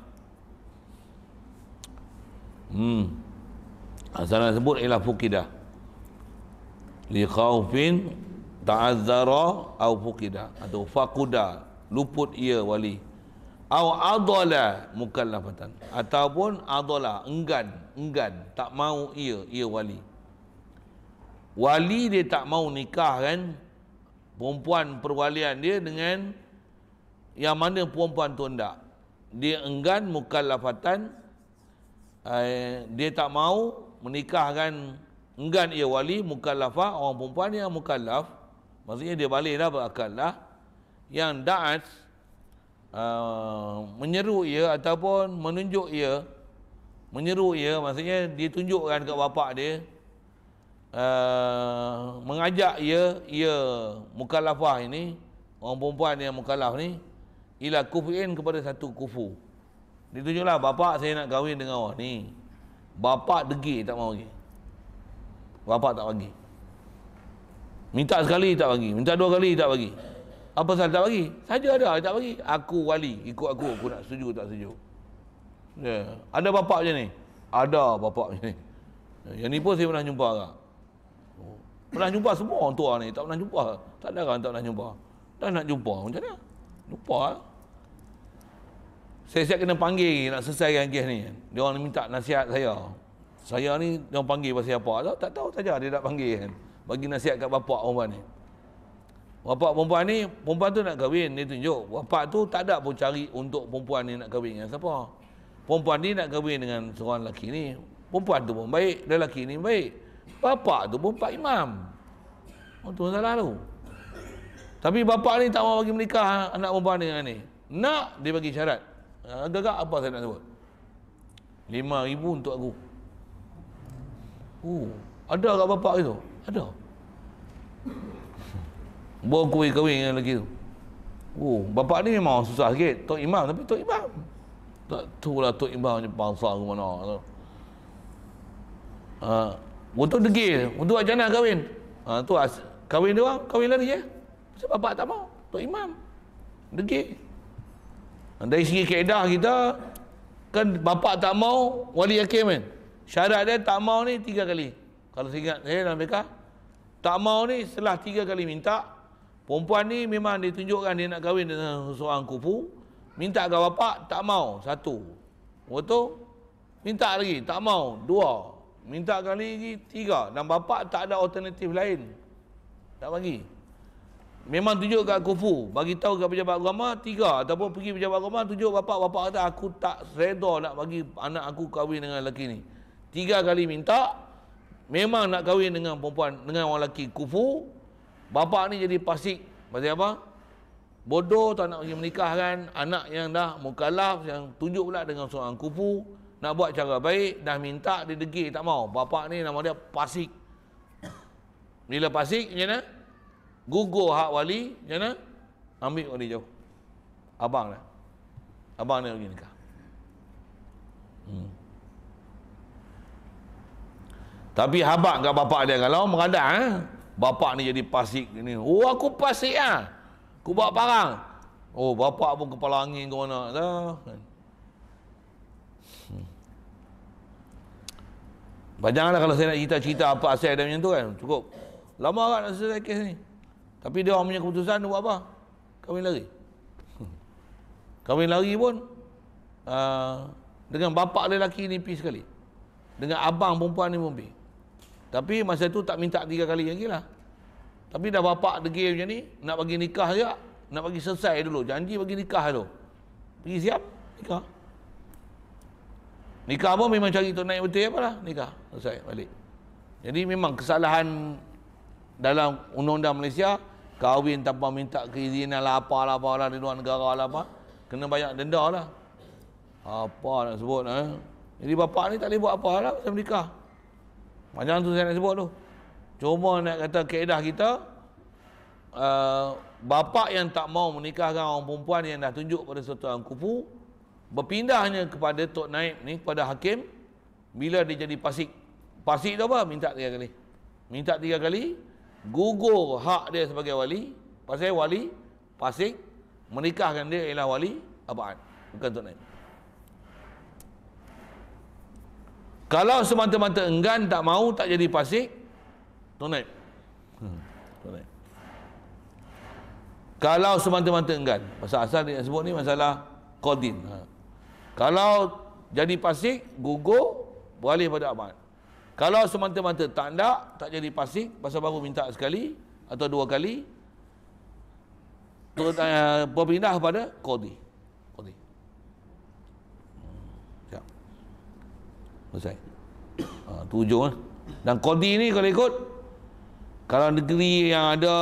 Hmm. Asalnya sebut ialah fukidah. Li khaufin ta'azzara au fukida atau fakuda luput ia wali au adala mukallafatan ataupun adala enggan enggan tak mau ia ia wali wali dia tak mau nikah kan perempuan perwalian dia dengan yang mana perempuan tu hendak dia enggan mukallafatan eh, dia tak mau menikahkan enggan ia wali mukallafah orang perempuan yang mukallaf maksudnya dia balik dah berakal lah, yang da'at eh, menyeru ia ataupun menunjuk ia menyeru ia maksudnya dia tunjukkan kat bapak dia Uh, mengajak ia ia mukallafah ini orang perempuan yang mukallaf ni ila kufuin kepada satu kufu Ditunjuklah bapa saya nak kahwin dengan awak ni Bapa degi tak mau pergi Bapa tak pergi minta sekali tak pergi minta dua kali tak pergi apa salah tak pergi saja ada tak pergi aku wali ikut aku aku nak setuju tak setuju ya. ada bapak macam ni ada bapak macam ni yang ni pun saya pernah jumpa kak pernah jumpa semua orang tua ni tak pernah jumpa tak ada orang tak pernah jumpa dah nak jumpa macam mana jumpa lah saya siap kena panggil nak selesaikan kes ni. Dia orang minta nasihat saya. Saya ni dia orang panggil pasal apa? Tak, tak tahu saja dia nak panggil kan. Bagi nasihat kat bapak perempuan ni. Bapak perempuan ni, perempuan tu nak kahwin, dia tunjuk. Bapak tu tak ada pun cari untuk perempuan ni nak kahwin dengan siapa. Perempuan ni nak kahwin dengan seorang lelaki ni. Perempuan tu pun baik, lelaki ni baik. Bapak tu pun Pak Imam. Oh, tu salah tu. Tapi bapak ni tak mau bagi menikah anak perempuan dengan ni. Nak, dia bagi syarat. Ah, agak-agak apa saya nak sebut? Lima ribu untuk aku. Oh, ada agak bapak itu? Ada. Bawa kuih-kuih dengan lelaki itu. Oh, bapak ni memang susah sikit. Tok Imam, tapi Tok Imam. Tak tu lah Tok Imam ni pangsa ke mana. Ha, untuk ah, degil, untuk ajana kahwin. Ha, tu as- kahwin dia orang, kahwin lari je. Ya? Sebab bapak tak mau, Tok Imam. Degil. Dari segi kaedah kita Kan bapak tak mau Wali hakim kan Syarat dia tak mau ni tiga kali Kalau saya ingat saya dalam mereka Tak mau ni setelah tiga kali minta Perempuan ni memang ditunjukkan Dia nak kahwin dengan seorang kupu Minta ke bapak tak mau Satu Waktu Minta lagi tak mau Dua Minta kali lagi tiga Dan bapak tak ada alternatif lain Tak bagi memang tunjuk kat kufu bagi tahu kat pejabat agama tiga ataupun pergi pejabat agama tunjuk bapa bapa kata aku tak redha nak bagi anak aku kahwin dengan lelaki ni tiga kali minta memang nak kahwin dengan perempuan dengan orang lelaki kufu bapa ni jadi pasik macam apa bodoh tak nak pergi menikah kan anak yang dah mukallaf yang tunjuk pula dengan seorang kufu nak buat cara baik dah minta dia degil tak mau bapa ni nama dia pasik bila pasik macam mana gugur hak wali macam mana ambil wali jauh abang lah abang ni pergi nikah hmm. tapi habak kat bapak dia kalau meradak eh? Ha? bapak ni jadi pasik ni. oh aku pasik lah aku bawa parang oh bapak pun kepala angin ke mana hmm. lah Panjanglah kalau saya nak cerita-cerita apa asal dia macam tu kan. Cukup. Lama agak nak selesai kes ni. Tapi dia orang punya keputusan buat apa? Kawin lari. Kawin lari pun uh, dengan bapak lelaki ni pi sekali. Dengan abang perempuan ni pun pi. Tapi masa tu tak minta tiga kali lagi lah. Tapi dah bapak degil macam ni, nak bagi nikah je, nak bagi selesai dulu. Janji bagi nikah dulu. Pergi siap, nikah. Nikah pun memang cari tu naik betul apa lah, nikah. Selesai, balik. Jadi memang kesalahan dalam undang-undang Malaysia kahwin tanpa minta keizinan lah apalah apalah di luar negara lah apa kena banyak denda lah apa nak sebut eh jadi bapak ni tak boleh buat apa lah pasal menikah Macam tu saya nak sebut tu cuma nak kata keedah kita uh, bapak yang tak mau menikahkan orang perempuan yang dah tunjuk pada suatu orang kupu berpindahnya kepada Tok Naib ni kepada Hakim bila dia jadi pasik pasik tu apa? minta tiga kali minta tiga kali gugur hak dia sebagai wali pasal wali pasik menikahkan dia ialah wali abad bukan tuan lain kalau semata-mata enggan tak mau tak jadi pasik tuan lain hmm. kalau semata-mata enggan pasal asal dia sebut ni masalah kodin ha. kalau jadi pasik gugur boleh pada abad kalau semata-mata tak nak, tak jadi pasti pasal baru minta sekali atau dua kali, eh, pindah pada Qadi. Qadi. Hmm, Siap. Selesai. Ha, ah, tujuh. Eh. Dan Qadi ni kalau ikut, kalau negeri yang ada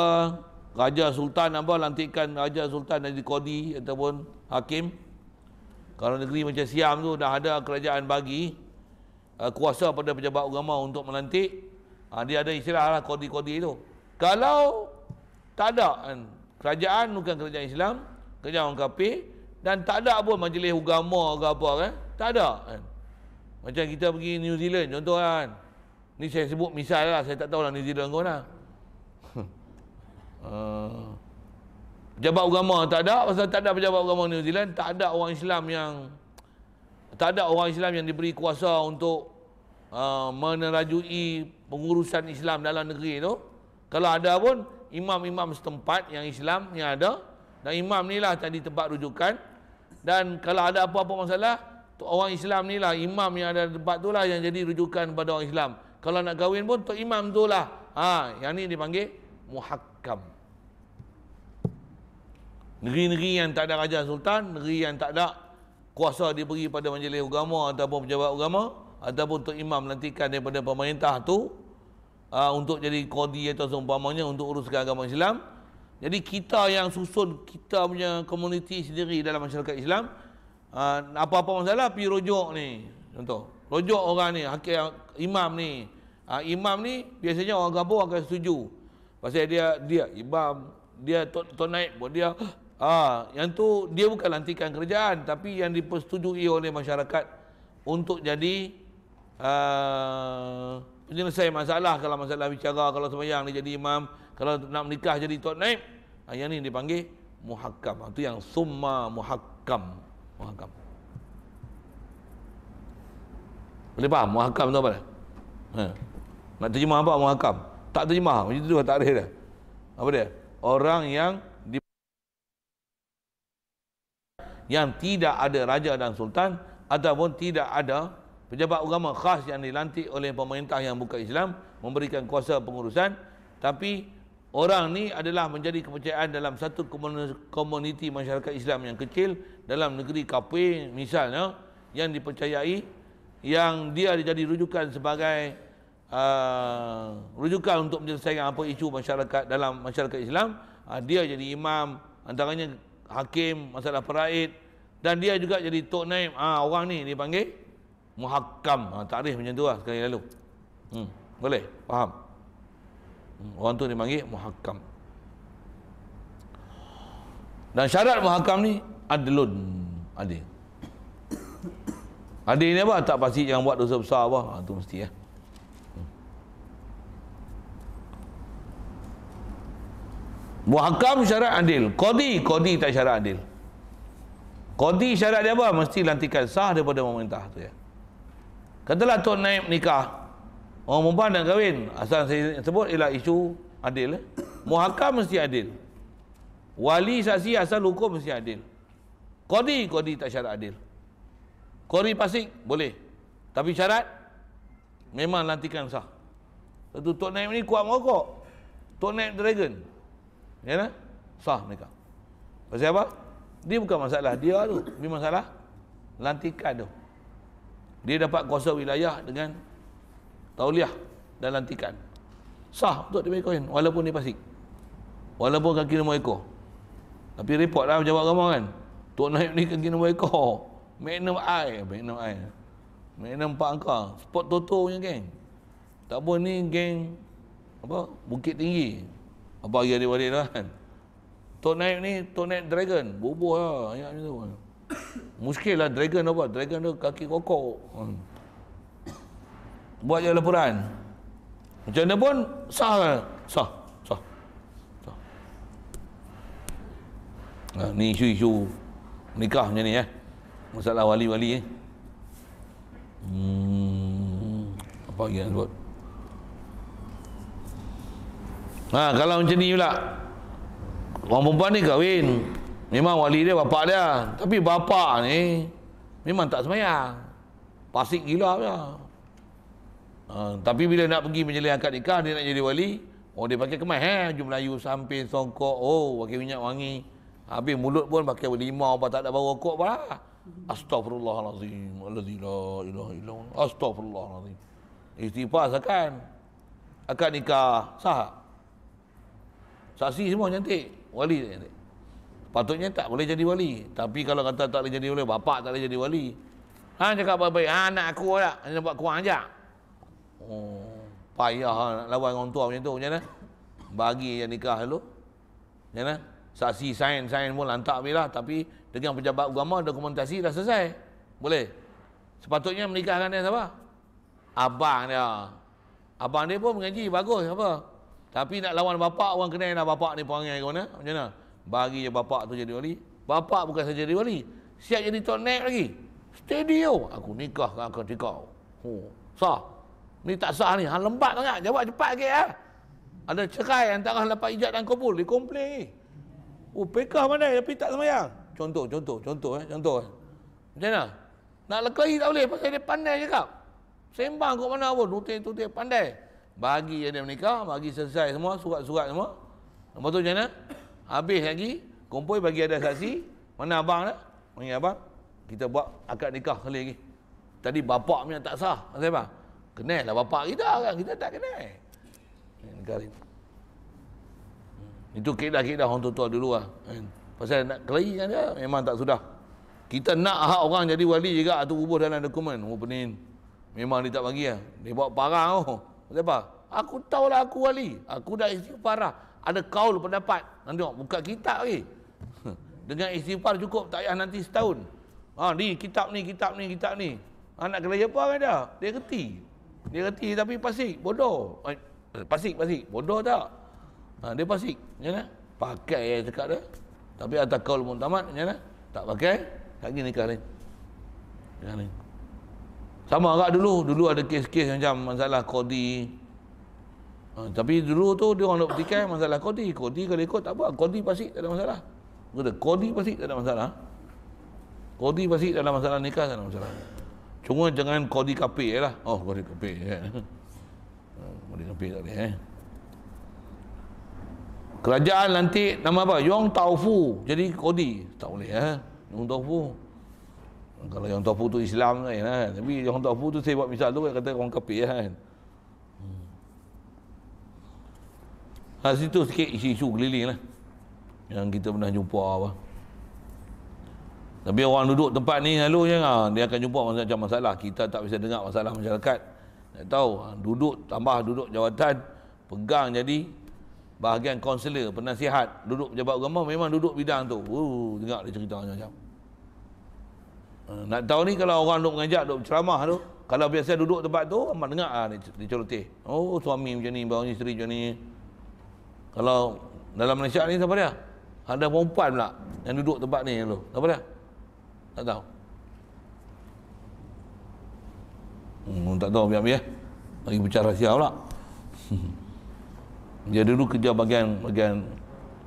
Raja Sultan apa lantikan Raja Sultan jadi Kodi ataupun Hakim kalau negeri macam Siam tu dah ada kerajaan bagi uh, kuasa pada pejabat agama untuk melantik uh, dia ada istilah lah kodi-kodi itu kalau tak ada kan kerajaan bukan kerajaan Islam kerajaan orang kapi dan tak ada pun majlis agama ke apa kan tak ada kan macam kita pergi New Zealand contoh lah, kan ni saya sebut misal lah saya tak tahu lah New Zealand kau lah pejabat agama tak ada pasal tak ada pejabat agama New Zealand tak ada orang Islam yang tak ada orang Islam yang diberi kuasa untuk uh, menerajui pengurusan Islam dalam negeri itu kalau ada pun imam-imam setempat yang Islam ni ada dan imam ni lah tadi tempat rujukan dan kalau ada apa-apa masalah tu orang Islam ni lah imam yang ada tempat tu lah yang jadi rujukan kepada orang Islam kalau nak kahwin pun tu imam tu lah ha, yang ni dipanggil muhakkam negeri-negeri yang tak ada raja sultan negeri yang tak ada kuasa diberi pada majlis agama ataupun pejabat agama ataupun untuk imam lantikan daripada pemerintah tu uh, untuk jadi kodi atau seumpamanya untuk uruskan agama Islam jadi kita yang susun kita punya komuniti sendiri dalam masyarakat Islam uh, apa-apa masalah pergi rujuk ni contoh rujuk orang ni hakim imam ni uh, imam ni biasanya orang kampung akan setuju pasal dia dia imam dia tu, tu naik pun dia Ah, yang tu dia bukan lantikan kerajaan tapi yang dipersetujui oleh masyarakat untuk jadi uh, penyelesaian masalah kalau masalah bicara kalau semayang dia jadi imam kalau nak menikah jadi tuan naib ah, yang ni dipanggil muhakkam itu ah, yang summa muhakkam muhakkam boleh faham muhakkam tu apa ha. nak terjemah apa muhakkam tak terjemah macam tu lah tak ada dah apa dia orang yang yang tidak ada raja dan sultan ataupun tidak ada pejabat agama khas yang dilantik oleh pemerintah yang bukan Islam memberikan kuasa pengurusan tapi orang ni adalah menjadi kepercayaan dalam satu komuniti masyarakat Islam yang kecil dalam negeri kafe misalnya yang dipercayai yang dia jadi rujukan sebagai uh, rujukan untuk menyelesaikan apa isu masyarakat dalam masyarakat Islam uh, dia jadi imam antaranya hakim masalah peraid dan dia juga jadi tok naib ha, ah, orang ni dia panggil muhakkam ha, ah, tarikh macam tu lah sekali lalu hmm. boleh faham hmm. orang tu dia panggil muhakkam dan syarat muhakkam ni adlun adil adil ni apa tak pasti jangan buat dosa besar apa ha, tu mesti ya eh. Muhakam syarat adil. kodi kodi tak syarat adil. kodi syarat dia apa? Mesti lantikan sah daripada pemerintah tu ya. Katalah tuan naik nikah. Orang perempuan nak kahwin. Asal saya sebut ialah isu adil. Eh? Muhakam mesti adil. Wali saksi asal hukum mesti adil. kodi kodi tak syarat adil. kodi pasik, boleh. Tapi syarat, memang lantikan sah. Lalu tuan naik ni kuat merokok. tuan naik Dragon ya kan? sah mereka pasal apa? dia bukan masalah dia tu dia masalah lantikan tu dia dapat kuasa wilayah dengan tauliah dan lantikan sah untuk dia berikan walaupun dia pasik walaupun kaki nombor ekor tapi report lah jawab ramah kan Tok naik ni kaki nombor ekor Magnum main Magnum I main 4 angka Spot Toto punya geng Tak pun ni geng Apa Bukit Tinggi apa lagi ada balik lah kan. Tok Naib ni, Tok Naib dragon. Bubuh lah ayat ni tu. Muskil lah dragon apa. Dragon tu kaki kokok. Hmm. Buat je laporan. Macam mana pun, sah kan? Sah. Sah. sah. Ha, ni isu-isu nikah macam ni eh. Masalah wali-wali eh. Hmm. Apa lagi yang sebut? Hmm. Ha, kalau macam ni pula Orang perempuan ni kahwin Memang wali dia bapak dia Tapi bapak ni Memang tak semayang Pasik gila ha, Tapi bila nak pergi menjelih akad nikah Dia nak jadi wali Oh dia pakai kemah eh Jum Melayu samping songkok Oh pakai minyak wangi Habis mulut pun pakai limau apa tak ada bau rokok apa Astaghfirullahalazim Allazi la ilaha illallah Astaghfirullahalazim Akad nikah sahab Saksi semua cantik. Wali cantik. Patutnya tak boleh jadi wali. Tapi kalau kata tak boleh jadi wali, bapak tak boleh jadi wali. Ha, cakap baik-baik. Ha, anak aku tak? Lah. Dia buat kurang ajar. Oh, payah lah nak lawan orang tua macam tu. Macam mana? Bagi yang nikah dulu. Macam mana? Saksi sain-sain pun lantak pergi lah. Tapi dengan pejabat agama, dokumentasi dah selesai. Boleh? Sepatutnya menikahkan dia siapa? Abang dia. Abang dia pun mengaji. Bagus. Apa? Tapi nak lawan bapak, orang kenal nak bapak ni perangai kau mana? Macam mana? Bagi je bapak tu jadi wali. Bapak bukan saja jadi wali. Siap jadi tuan naik lagi. Stadio. Aku nikah dengan kau tika. Sah. Ni tak sah ni. Ha, lembat sangat. Jawab cepat lagi. Ah. Ha? Ada cerai antara lapak ijat dan kumpul. Dia komplain ni. Oh, pekah mana tapi tak semayang. Contoh, contoh, contoh. Eh? Contoh. Eh? Macam mana? Nak lekai tak boleh pasal dia pandai cakap. Sembang kau mana pun. Tutik, tutik, pandai bagi yang dia menikah bagi selesai semua surat-surat semua lepas tu macam mana habis lagi kumpul bagi ada saksi mana abang dah mana abang kita buat akad nikah sekali lagi tadi bapak punya tak sah maksudnya apa kenailah bapak kita kan kita tak kenal itu kaedah-kaedah orang tua-tua dulu lah kan? pasal nak kelahi kan dia memang tak sudah kita nak hak orang jadi wali juga tu ubah dalam dokumen oh, pening memang dia tak bagi lah dia buat parang tu oh apa Aku tahu lah aku wali. Aku dah istighfar lah. Ada kaul pendapat. Nanti tengok, buka kitab lagi. Dengan istighfar cukup, tak payah nanti setahun. Ha, ni, kitab ni, kitab ni, kitab ni. Ha, nak kena apa kan dah Dia kerti. Dia kerti tapi pasik, bodoh. Eh, pasik, pasik, bodoh tak? Ha, dia pasik. Macam mana? Pakai yang cakap dia. Tapi atas kaul muntamat, macam mana? Tak pakai, tak pergi nikah lain. Nikah lain. Sama agak dulu, dulu ada kes-kes macam masalah kodi. Ha, tapi dulu tu dia orang nak petikai masalah kodi. Kodi kalau ikut tak apa, kodi pasti tak ada masalah. Kata kodi pasti tak ada masalah. Kodi pasti tak ada masalah nikah tak ada masalah. Cuma jangan kodi kapi eh, lah. Oh, kodi kapi. Ya. Eh. Kodi oh, kapi tak boleh. Eh. Kerajaan nanti nama apa? Yong Taufu. Jadi kodi. Tak boleh. Eh. Yong Taufu kalau yang tofu tu Islam kan, kan. tapi yang tofu tu saya buat misal tu kan kata orang kapi kan hmm. ha, situ sikit isu-isu keliling lah. yang kita pernah jumpa apa tapi orang duduk tempat ni lalu je ha, ya? dia akan jumpa macam-macam masalah kita tak bisa dengar masalah masyarakat tak tahu ha, duduk tambah duduk jawatan pegang jadi bahagian kaunselor penasihat duduk pejabat agama memang duduk bidang tu uh, tengok dia cerita macam-macam Eh, nak tahu ni kalau orang duk mengajak, duk ceramah tu. Kalau biasa duduk tempat tu, amat dengar lah dia celoteh. Oh, suami macam ni, bawang isteri macam ni. Kalau dalam Malaysia ni, siapa dia? Ada perempuan pula yang duduk tempat ni dulu. Siapa dia? Tak tahu. Hmm, tak tahu, biar-biar. Lagi eh. bicara rahsia pula. Dia dulu kerja bagian bagian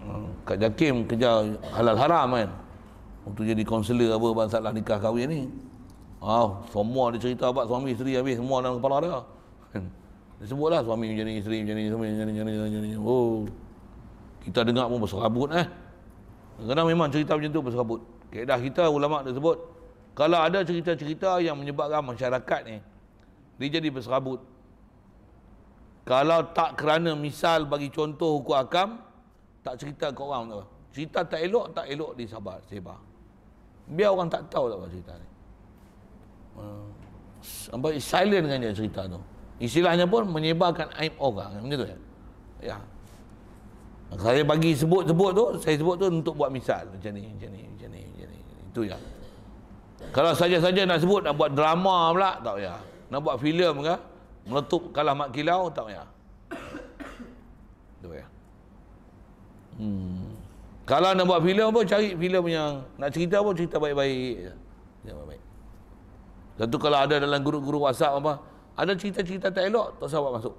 eh, Kak Jakim kerja halal haram kan untuk jadi kaunselor apa masalah nikah kahwin ni ah semua dia cerita abad suami isteri habis semua dalam kepala dia dia sebutlah suami menjadi isteri jadi suami menjadi jadi menjadi oh kita dengar pun berserabut eh kadang memang cerita macam tu berserabut kaedah kita ulama dia sebut kalau ada cerita-cerita yang menyebabkan masyarakat ni dia jadi berserabut kalau tak kerana misal bagi contoh hukum akam tak cerita ke orang tu cerita tak elok tak elok di sabar sebar Biar orang tak tahu lah cerita ni. Uh, sampai uh, silent dengan dia cerita tu. Istilahnya pun menyebarkan aib orang. Macam tu ya. Ya. Saya bagi sebut-sebut tu, saya sebut tu untuk buat misal. Macam ni, macam ni, macam ni, macam ni. Itu ya. Kalau saja-saja nak sebut, nak buat drama pula, tak ya. Nak buat filem ke, meletup kalah mak kilau, tak ya. tu ya. Hmm. Kalau nak buat filem pun cari filem yang nak cerita pun cerita baik-baik. Ya, baik. Satu kalau ada dalam guru-guru WhatsApp apa, ada cerita-cerita tak elok, tak usah buat masuk.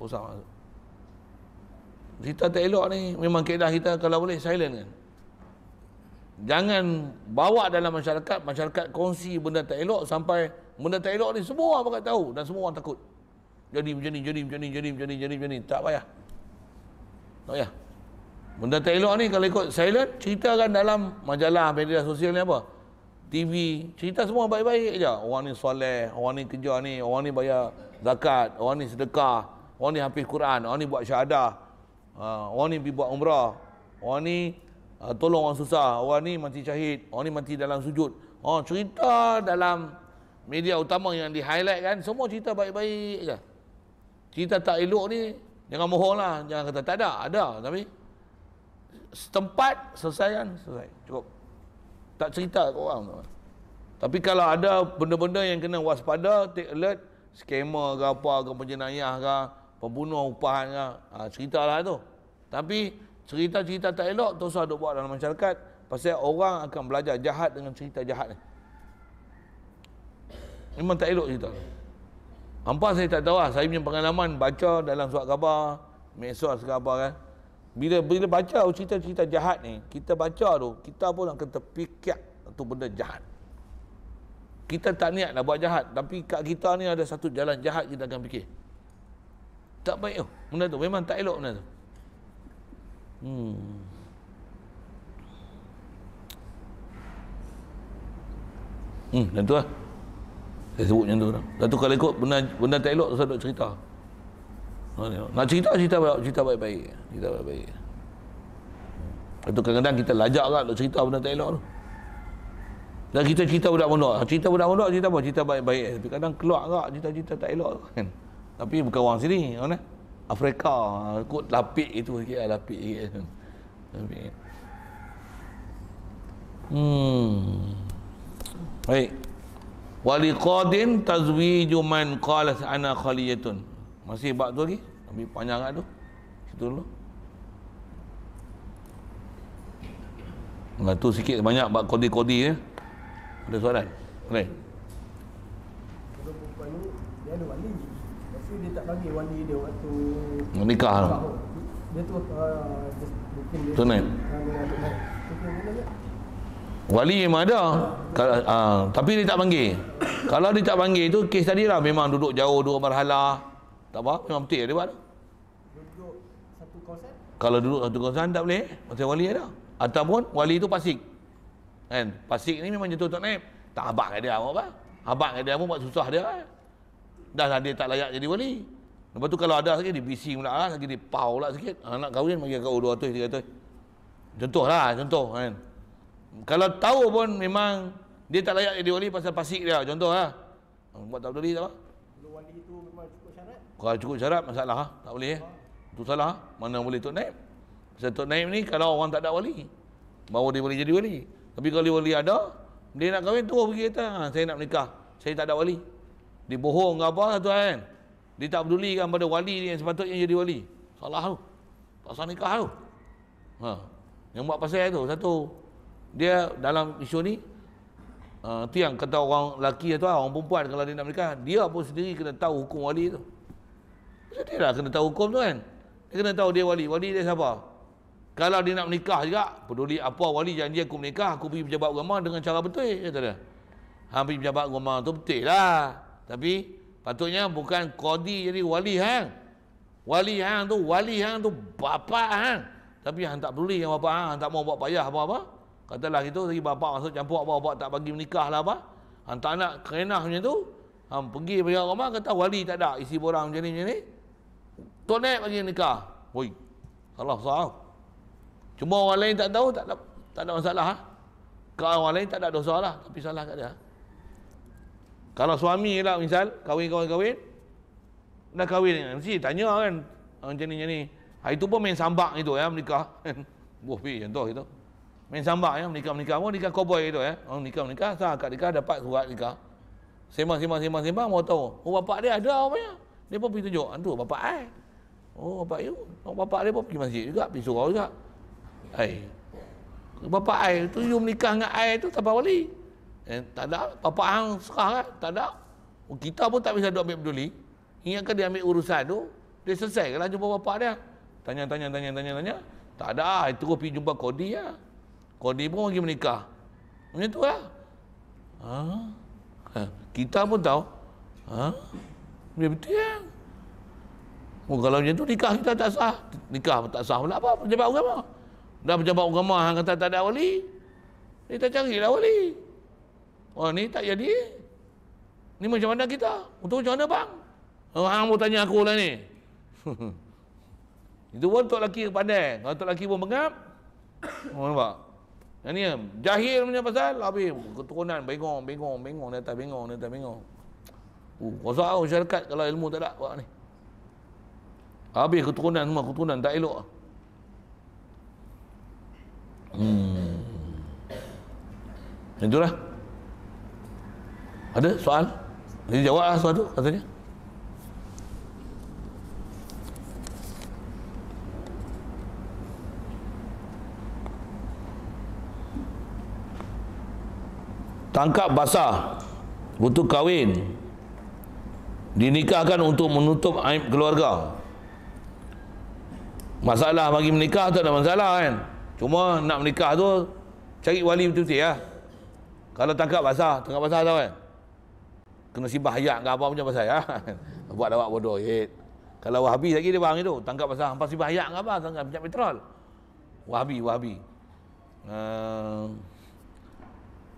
Usah masuk. Cerita tak elok ni memang kaedah kita kalau boleh silent kan. Jangan bawa dalam masyarakat, masyarakat kongsi benda tak elok sampai benda tak elok ni semua orang tahu dan semua orang takut. Jadi macam ni, jadi macam ni, jadi macam ni, jadi macam ni, tak payah. Tak payah. Benda tak elok ni kalau ikut saya lihat cerita kan dalam majalah media sosial ni apa? TV, cerita semua baik-baik je. Orang ni soleh, orang ni kerja ni, orang ni bayar zakat, orang ni sedekah, orang ni hafiz Quran, orang ni buat syahadah, ha, orang ni pergi buat umrah, orang ni ha, tolong orang susah, orang ni mati syahid, orang ni mati dalam sujud. Oh, cerita dalam media utama yang di-highlight kan, semua cerita baik-baik je. Cerita tak elok ni, jangan mohonlah, jangan kata tak ada, ada. Tapi, setempat selesai kan selesai cukup tak cerita ke orang tu tapi kalau ada benda-benda yang kena waspada take alert skema ke apa ke penjenayah ke pembunuh upahan ke ha, ceritalah tu tapi cerita-cerita tak elok tu usah duk buat dalam masyarakat pasal orang akan belajar jahat dengan cerita jahat ni memang tak elok cerita hampa saya tak tahu lah saya punya pengalaman baca dalam suat khabar mesos ke apa kan bila bila baca cerita-cerita jahat ni kita baca tu kita pun akan terpikir tu benda jahat kita tak niat nak buat jahat tapi kat kita ni ada satu jalan jahat kita akan fikir tak baik tu benda tu memang tak elok benda tu hmm. Hmm, dan tu lah. Saya sebut macam tu lah. Dan tu kalau ikut benda, benda tak elok saya duk cerita. Oh, nak cerita cerita baik cerita baik baik. Cerita baik baik. Itu kadang-kadang kita lajak lah kan nak cerita benda tak elok tu. Dan kita cerita budak mondok. Ah, cerita budak mondok cerita apa? Cerita baik baik. Tapi kadang keluar lah cerita-cerita tak elok kan. Tapi bukan orang sini. Mana? Afrika. Kut lapik itu. Ya, lapik. Ya. Tapi... Hmm. Baik. Wali qadin tazwiju man qala ana khaliyatun. Masih bab tu lagi tapi panjang kat tu Itu dulu Nah, tu sikit banyak bab kodi-kodi ya. Eh. Ada soalan? Okey. Dia wali. Tapi dia tak bagi wali dia waktu nikah. Lah. Dia tu uh, dia Wali memang ada. Ah, tapi dia tak panggil. Kalau dia tak panggil tu kes tadi lah memang duduk jauh dua marhalah. Tak faham? Memang betul dia buat. Kalau duduk satu kawasan tak boleh. Macam wali ada. Ataupun wali itu pasik. Kan? Pasik ni memang jatuh tak naib. Tak habak dia apa apa. Habak dia apa buat susah dia. Eh. Dah lah dia tak layak jadi wali. Lepas tu kalau ada sikit dia bising pula lah. Sikit dia pau lah sikit. Anak ah, kahwin bagi kau 200, 300. Contoh lah. Contoh kan. Kalau tahu pun memang dia tak layak jadi wali pasal pasik dia. Contoh lah. Buat tak peduli tak apa. Kalau cukup syarat masalah tak boleh eh? Itu salah mana boleh Tok Naib Pasal Tok Naib ni kalau orang tak ada wali Baru dia boleh jadi wali Tapi kalau wali ada Dia nak kahwin terus pergi kata ha, saya nak menikah Saya tak ada wali Dia bohong ke apa lah tuan Dia tak pedulikan pada wali ni yang sepatutnya jadi wali Salah tu Tak sah nikah tu ha. Yang buat pasal tu satu Dia dalam isu ni Uh, tu yang kata orang lelaki tu orang perempuan kalau dia nak menikah, dia pun sendiri kena tahu hukum wali tu. Dia dia lah kena tahu hukum tu kan. Dia kena tahu dia wali. Wali dia siapa? Kalau dia nak menikah juga, peduli apa wali janji aku menikah, aku pergi pejabat agama dengan cara betul. Kata dia. Hang pergi pejabat agama tu betul lah. Tapi, patutnya bukan kodi jadi wali hang. Wali hang tu, wali hang tu bapa hang. Tapi hang tak peduli yang bapa hang, hang tak mau buat payah apa-apa. Katalah gitu, tadi bapa masuk campur apa-apa tak bagi menikah lah apa. Hang tak nak kerenah macam tu. Hang pergi pejabat agama kata wali tak ada isi borang macam ni macam ni. Tok naik bagi nikah. Woi. Salah soal. Cuma orang lain tak tahu tak ada tak ada masalah. Ha? Kalau orang lain tak ada dosa lah, tapi salah kat dia. Ha? Kalau suami lah misal kawin kawin kawin, Dah kawin, dengan mesti tanya kan ah, macam ni macam ni. Ha, itu pun main sambak itu ya menikah. Buh pi contoh itu. Main sambak ya menikah menikah pun nikah cowboy itu ya. Oh nikah menikah sah kat nikah dapat surat nikah. Sembang sembang sembang sembang mau tahu. Oh bapak dia ada apa banyak. Dia pun pergi tunjuk, tu bapak ai. Eh? Oh, bapak you. Oh, bapak dia pun pergi masjid juga, pergi surau juga. Ai. Eh, bapak ai tu you menikah dengan ai tu tanpa wali. Eh, tak ada bapak hang serah kan? Tak ada. Oh, kita pun tak bisa duk ambil peduli. Ingatkan dia ambil urusan tu, dia selesai kalau jumpa bapak dia. Tanya tanya tanya tanya tanya. Tak ada ah, itu pergi jumpa Kodi ya. Lah. Kodi pun lagi menikah. Macam tu lah. Ah, ha? Kita pun tahu. Ha? Dia betul ya. Oh kalau macam tu nikah kita tak sah. Nikah tak sah pula apa? Pejabat agama. Dah pejabat agama hang kata tak ada wali. Kita carilah wali. Oh ni tak jadi. Ni macam mana kita? Untuk macam mana bang? Orang oh, mau tanya aku lah ni. Itu pun untuk laki pandai. Kalau untuk laki pun mengap. Oh nampak? Yang jahil punya pasal. Habis keturunan bengong, bengong, bengong. Dia tak bengong, dia tak bengong. Uh, kuasa syarikat kalau ilmu tak ada buat ni. Habis keturunan semua keturunan tak elok. Hmm. Itulah. Ada soal? Dia jawab lah soal tu katanya. Tangkap basah Butuh kahwin dinikahkan untuk menutup aib keluarga masalah bagi menikah tu ada masalah kan cuma nak menikah tu cari wali betul-betul ya kalau tangkap basah tangkap basah tau kan kena sibah hayat ke apa punya pasal ya buat awak bodoh yet. kalau wahabi lagi dia bang itu tangkap basah hampa sibah hayat ke apa tangkap minyak petrol wahabi wahabi uh,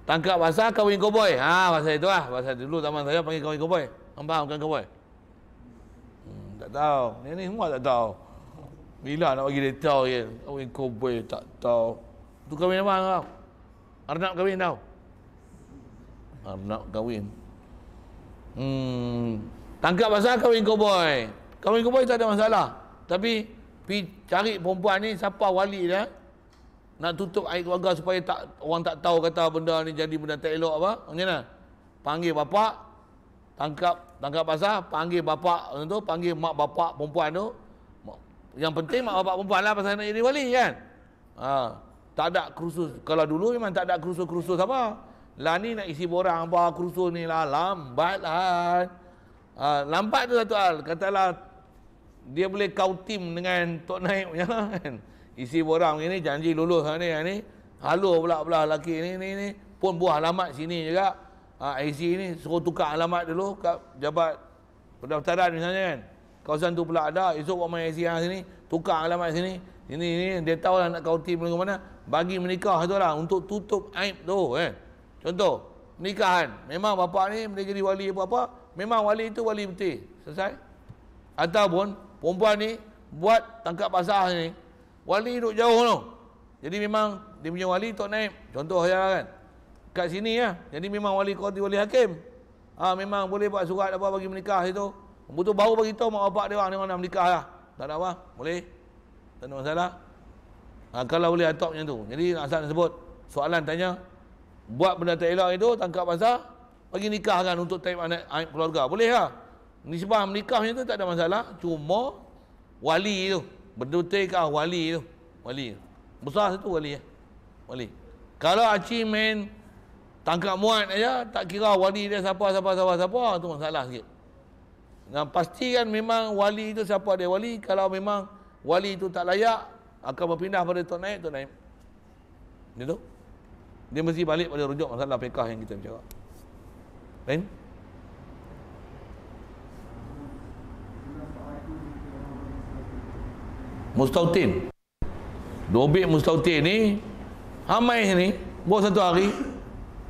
tangkap basah kawin koboi ha pasal itu lah pasal dulu zaman saya panggil kawin koboi Nampak bukan kawan? Hmm, tak tahu. Ni ni semua tak tahu. Bila nak bagi dia tahu je. Oh, yang kau boleh tak tahu. Tu kahwin apa kau? Arnab kahwin tau. Arnab kahwin. Hmm, tangkap pasal kahwin kau boy. Kahwin kau boy tak ada masalah. Tapi pi cari perempuan ni siapa wali dia? Nak tutup air keluarga supaya tak orang tak tahu kata benda ni jadi benda tak elok apa? Macam mana? Panggil bapak tangkap tangkap basah panggil bapa tu panggil mak bapa perempuan tu yang penting mak bapa perempuan lah pasal nak jadi wali kan ha, tak ada kerusus kalau dulu memang tak ada kerusus-kerusus apa lah ni nak isi borang apa kerusus ni lah lambat lah ha, lambat tu satu hal katalah dia boleh kau tim dengan Tok Naib punya lah kan isi borang ni janji lulus lah ni ni halu pula pula laki ni ni ni pun buah alamat sini juga ha, ah, IC ni suruh tukar alamat dulu kat jabat pendaftaran misalnya kan kawasan tu pula ada esok buat main IC yang sini tukar alamat sini ini ini dia tahu lah nak kau tim mana bagi menikah tu lah untuk tutup aib tu kan contoh nikahan memang bapa ni dia jadi wali apa-apa memang wali itu wali betul selesai ataupun perempuan ni buat tangkap basah ni wali duduk jauh tu jadi memang dia punya wali tok naib contoh ya kan kat sini ya. Jadi memang wali qadi wali hakim. Ha, memang boleh buat surat apa bagi menikah itu. Betul baru bagi tahu mak bapak dia orang dia orang nak menikah lah. Tak ada apa. Boleh. Tak ada masalah. Ha, kalau boleh atop macam tu. Jadi nak asal sebut soalan tanya buat benda tak elok itu tangkap pasal bagi nikah kan untuk taib anak aib keluarga. Boleh lah. Ha? Nisbah menikah macam tu tak ada masalah. Cuma wali itu. Berdutai ke wali itu. Wali. Besar satu wali ya. Wali. Kalau Acik main tangkap muat aja tak kira wali dia siapa siapa siapa siapa tu masalah sikit dan pasti memang wali itu siapa dia wali kalau memang wali itu tak layak akan berpindah pada tok naib tok naib dia tu dia mesti balik pada rujuk masalah fiqah yang kita bicara lain mustautin dobit mustautin ni ramai ni buat satu hari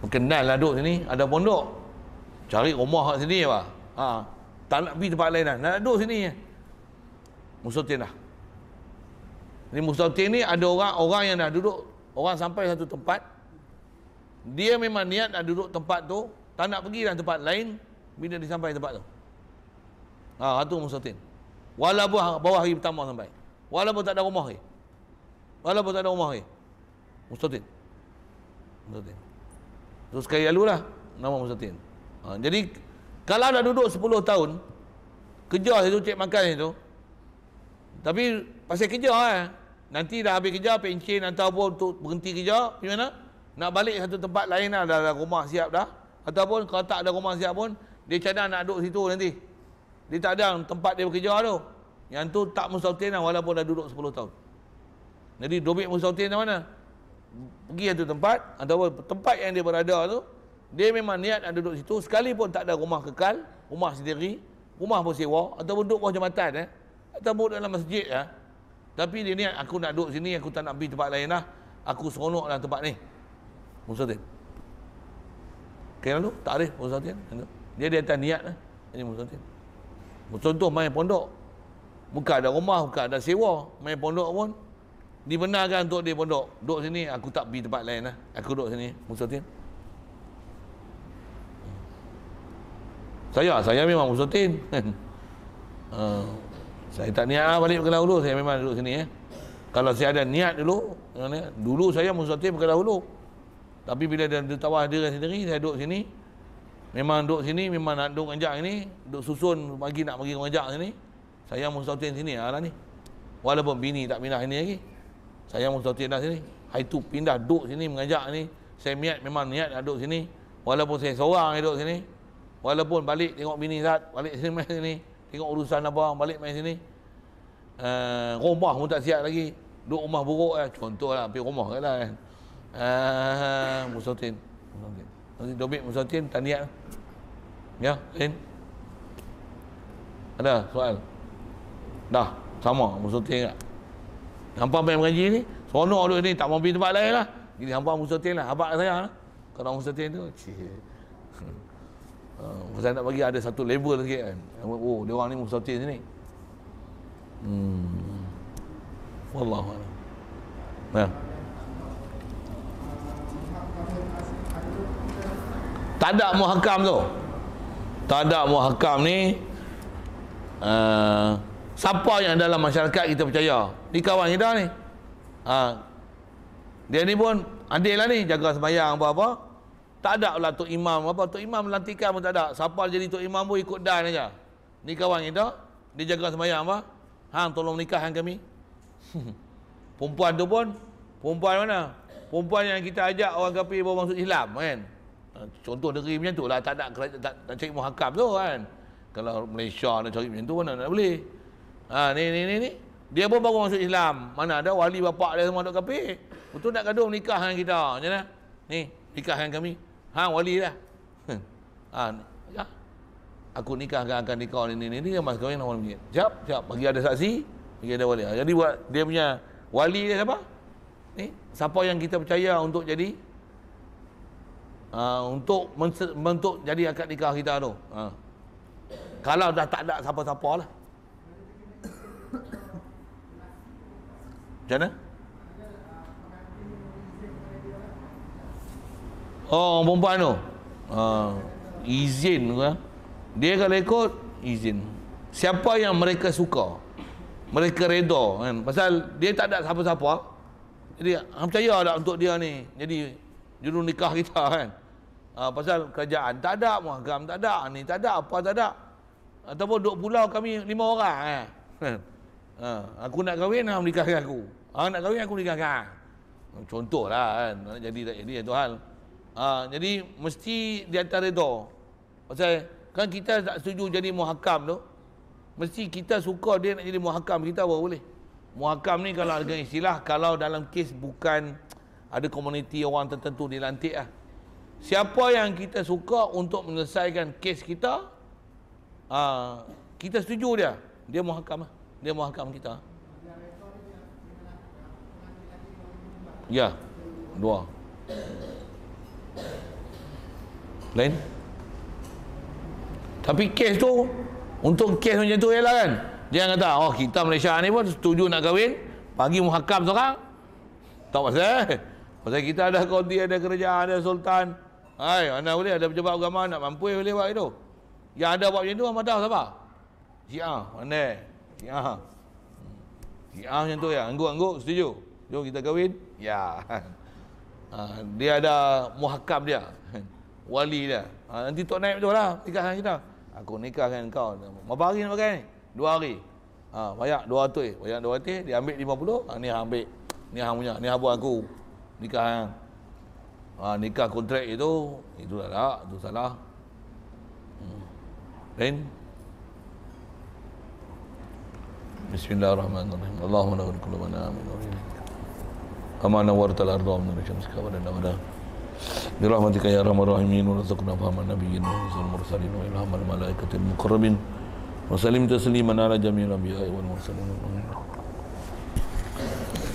Kenal lah duduk sini, ada pondok. Cari rumah kat sini apa? Ha. Tak nak pergi tempat lain lah. Nak duduk sini. Musotin lah. Ini Musotin ni ada orang orang yang dah duduk. Orang sampai satu tempat. Dia memang niat nak duduk tempat tu. Tak nak pergi dah tempat lain. Bila dia sampai tempat tu. Ha, itu Musotin. Walaupun ha, bawah hari pertama sampai. Walaupun tak ada rumah ni. Walaupun tak ada rumah ni. Musotin. Musotin. Terus sekali lalu lah Nama Musa Tin ha, Jadi Kalau dah duduk 10 tahun Kerja saya cek makan itu Tapi Pasal kerja kan Nanti dah habis kerja Pencin ataupun untuk berhenti kerja Macam mana Nak balik satu tempat lain lah Dah, dah rumah siap dah Ataupun kalau tak ada rumah siap pun Dia cadang nak duduk situ nanti Dia tak ada tempat dia bekerja tu Yang tu tak mustahil lah Walaupun dah duduk 10 tahun Jadi dobit mustahil mana pergi satu tempat atau tempat yang dia berada tu dia memang niat nak duduk situ sekalipun tak ada rumah kekal rumah sendiri rumah pun sewa ataupun duduk bawah jambatan eh ataupun duduk dalam masjid eh. tapi dia niat aku nak duduk sini aku tak nak pergi tempat lain lah aku seronok lah tempat ni Musatim kena okay, lu tak ada Musatim kan? dia dia atas niat lah ini Musatim contoh main pondok bukan ada rumah bukan ada sewa main pondok pun dibenarkan untuk dia pondok duduk sini aku tak pergi tempat lain lah aku duduk sini musotin saya saya memang musotin uh, ha. saya tak niat lah balik ke dahulu saya memang duduk sini eh. kalau saya ada niat dulu dulu saya musotin ke dahulu tapi bila dia ditawar dia sendiri saya duduk sini memang duduk sini memang nak duduk kejap ni duduk susun pagi nak pergi kejap sini saya musotin sini lah ni walaupun bini tak minah ini lagi okay? saya Mustafa Nas ni hari tu pindah duduk sini mengajak ni saya niat memang niat nak duduk sini walaupun saya seorang duduk sini walaupun balik tengok bini Zat balik sini main sini tengok urusan apa balik main sini uh, rumah pun tak siap lagi duduk rumah buruk eh. contohlah pergi rumah kat lah kan Musotin Musotin Dobit Musotin tak niat ya Lin ada soal dah sama Musotin tak Hampa main mengaji ni. Seronok duit ni. Tak mau pergi tempat lain lah. Jadi hampa musatin lah. Habak saya lah. Kalau musatin tu. Cik. Uh, saya nak bagi ada satu label sikit kan. Oh, dia orang ni musatin sini. Hmm. Wallahu alam. Nah. Ha. Tak ada muhakam tu. Tak ada muhakam ni. Uh, siapa yang dalam masyarakat kita percaya ni kawan kita ni ha. dia ni pun andil lah ni jaga sembahyang apa-apa tak ada lah Tok Imam apa Tok Imam melantikan pun tak ada siapa jadi Tok Imam pun ikut dan aja. ni kawan kita dia jaga sembahyang apa hang tolong nikah kami perempuan tu pun perempuan mana perempuan yang kita ajak orang kapi bawa masuk Islam kan ha, contoh negeri macam tu lah tak ada tak, tak, tak cari muhakam tu kan kalau Malaysia nak cari macam tu mana nak boleh ha, ni ni ni ni dia pun baru masuk Islam. Mana ada wali bapak dia semua duk kafir. Betul nak gaduh nikah dengan kita. Macam mana? Ni, nikah dengan kami. Ha, wali dah. Ha, ya. Aku nikah dengan akan nikah ni ni ni ni mas kawin nak wali. Jap, jap bagi ada saksi, bagi ada wali. Ha, jadi buat dia punya wali dia siapa? Ni, siapa yang kita percaya untuk jadi uh, untuk membentuk jadi akad nikah kita tu. Ha. Kalau dah tak ada siapa-siapa lah. Macam mana? Oh, orang perempuan tu. Ha, izin ke? Dia kalau ikut, izin. Siapa yang mereka suka? Mereka reda kan? Pasal dia tak ada siapa-siapa. Jadi, hang ah, percaya tak untuk dia ni? Jadi, juru nikah kita kan? Uh, pasal kerajaan tak ada, mahkam tak ada, ni tak ada, apa tak ada. Ataupun duk pulau kami lima orang eh? kan? Ha, aku nak kahwin, nak menikahkan aku. Ah nak kahwin aku nikahkan. Contohlah kan nak jadi tak jadi ya tuhan. Ah jadi mesti di antara itu. Pasal kan kita tak setuju jadi muhakam tu. Mesti kita suka dia nak jadi muhakam kita apa boleh. Muhakam ni kalau dengan istilah kalau dalam kes bukan ada komuniti orang tertentu dilantik lah. Siapa yang kita suka untuk menyelesaikan kes kita, uh, kita setuju dia. Dia muhakam lah. Dia muhakam kita lah. Ya dua. Lain Tapi kes tu Untuk kes macam tu ialah kan Dia kata Oh kita Malaysia ni pun setuju nak kahwin Pagi muhakam seorang Tak pasal eh? Pasal kita ada kodi Ada kerajaan Ada sultan Hai mana boleh Ada pejabat agama Nak mampu boleh buat itu Yang ada buat macam tu Amat tahu siapa Siah Mana Siah Siah macam tu ya Angguk-angguk setuju jom kita kahwin ya ha, dia ada muhakam dia wali dia ha, nanti tok naik tu lah nikahkan kita aku nikah dengan kau berapa hari nak pakai ni dua hari ha, ah, bayar dua ratus eh. banyak dua ratus dia ambil lima puluh ha, ni ambil ni hang punya ni hang buat aku nikah ha, nikah kontrak itu itu dah tak itu salah hmm. lain hmm. Bismillahirrahmanirrahim. Allahumma la hawla wa la quwwata illa billah amana wartal ardu amna rishams dan nabara birahmatika ya rahmar rahimin wa razaqna fahman nabiyyin wa rasul mursalin wa ilham al malaikatil muqarrabin wa salim tasliman ala jamil anbiya'i wal mursalin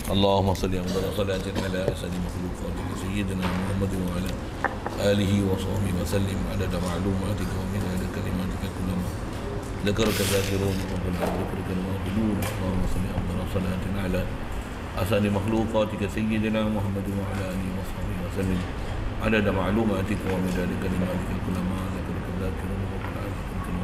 اللهم صل على صلاة على أسد مخلوق فضل سيدنا محمد وعلى آله وصحبه وسلم على معلوماتك ومن على كلماتك كلما ذكرك ذاكرون ربنا ذكرك المغفلون اللهم صل على صلاة على أسأل مخلوقاتك سيدنا محمد وعلى آله وصحبه وسلم على دم علوماتك ومدارك لما ذكرت لما ذكرت ذاكرة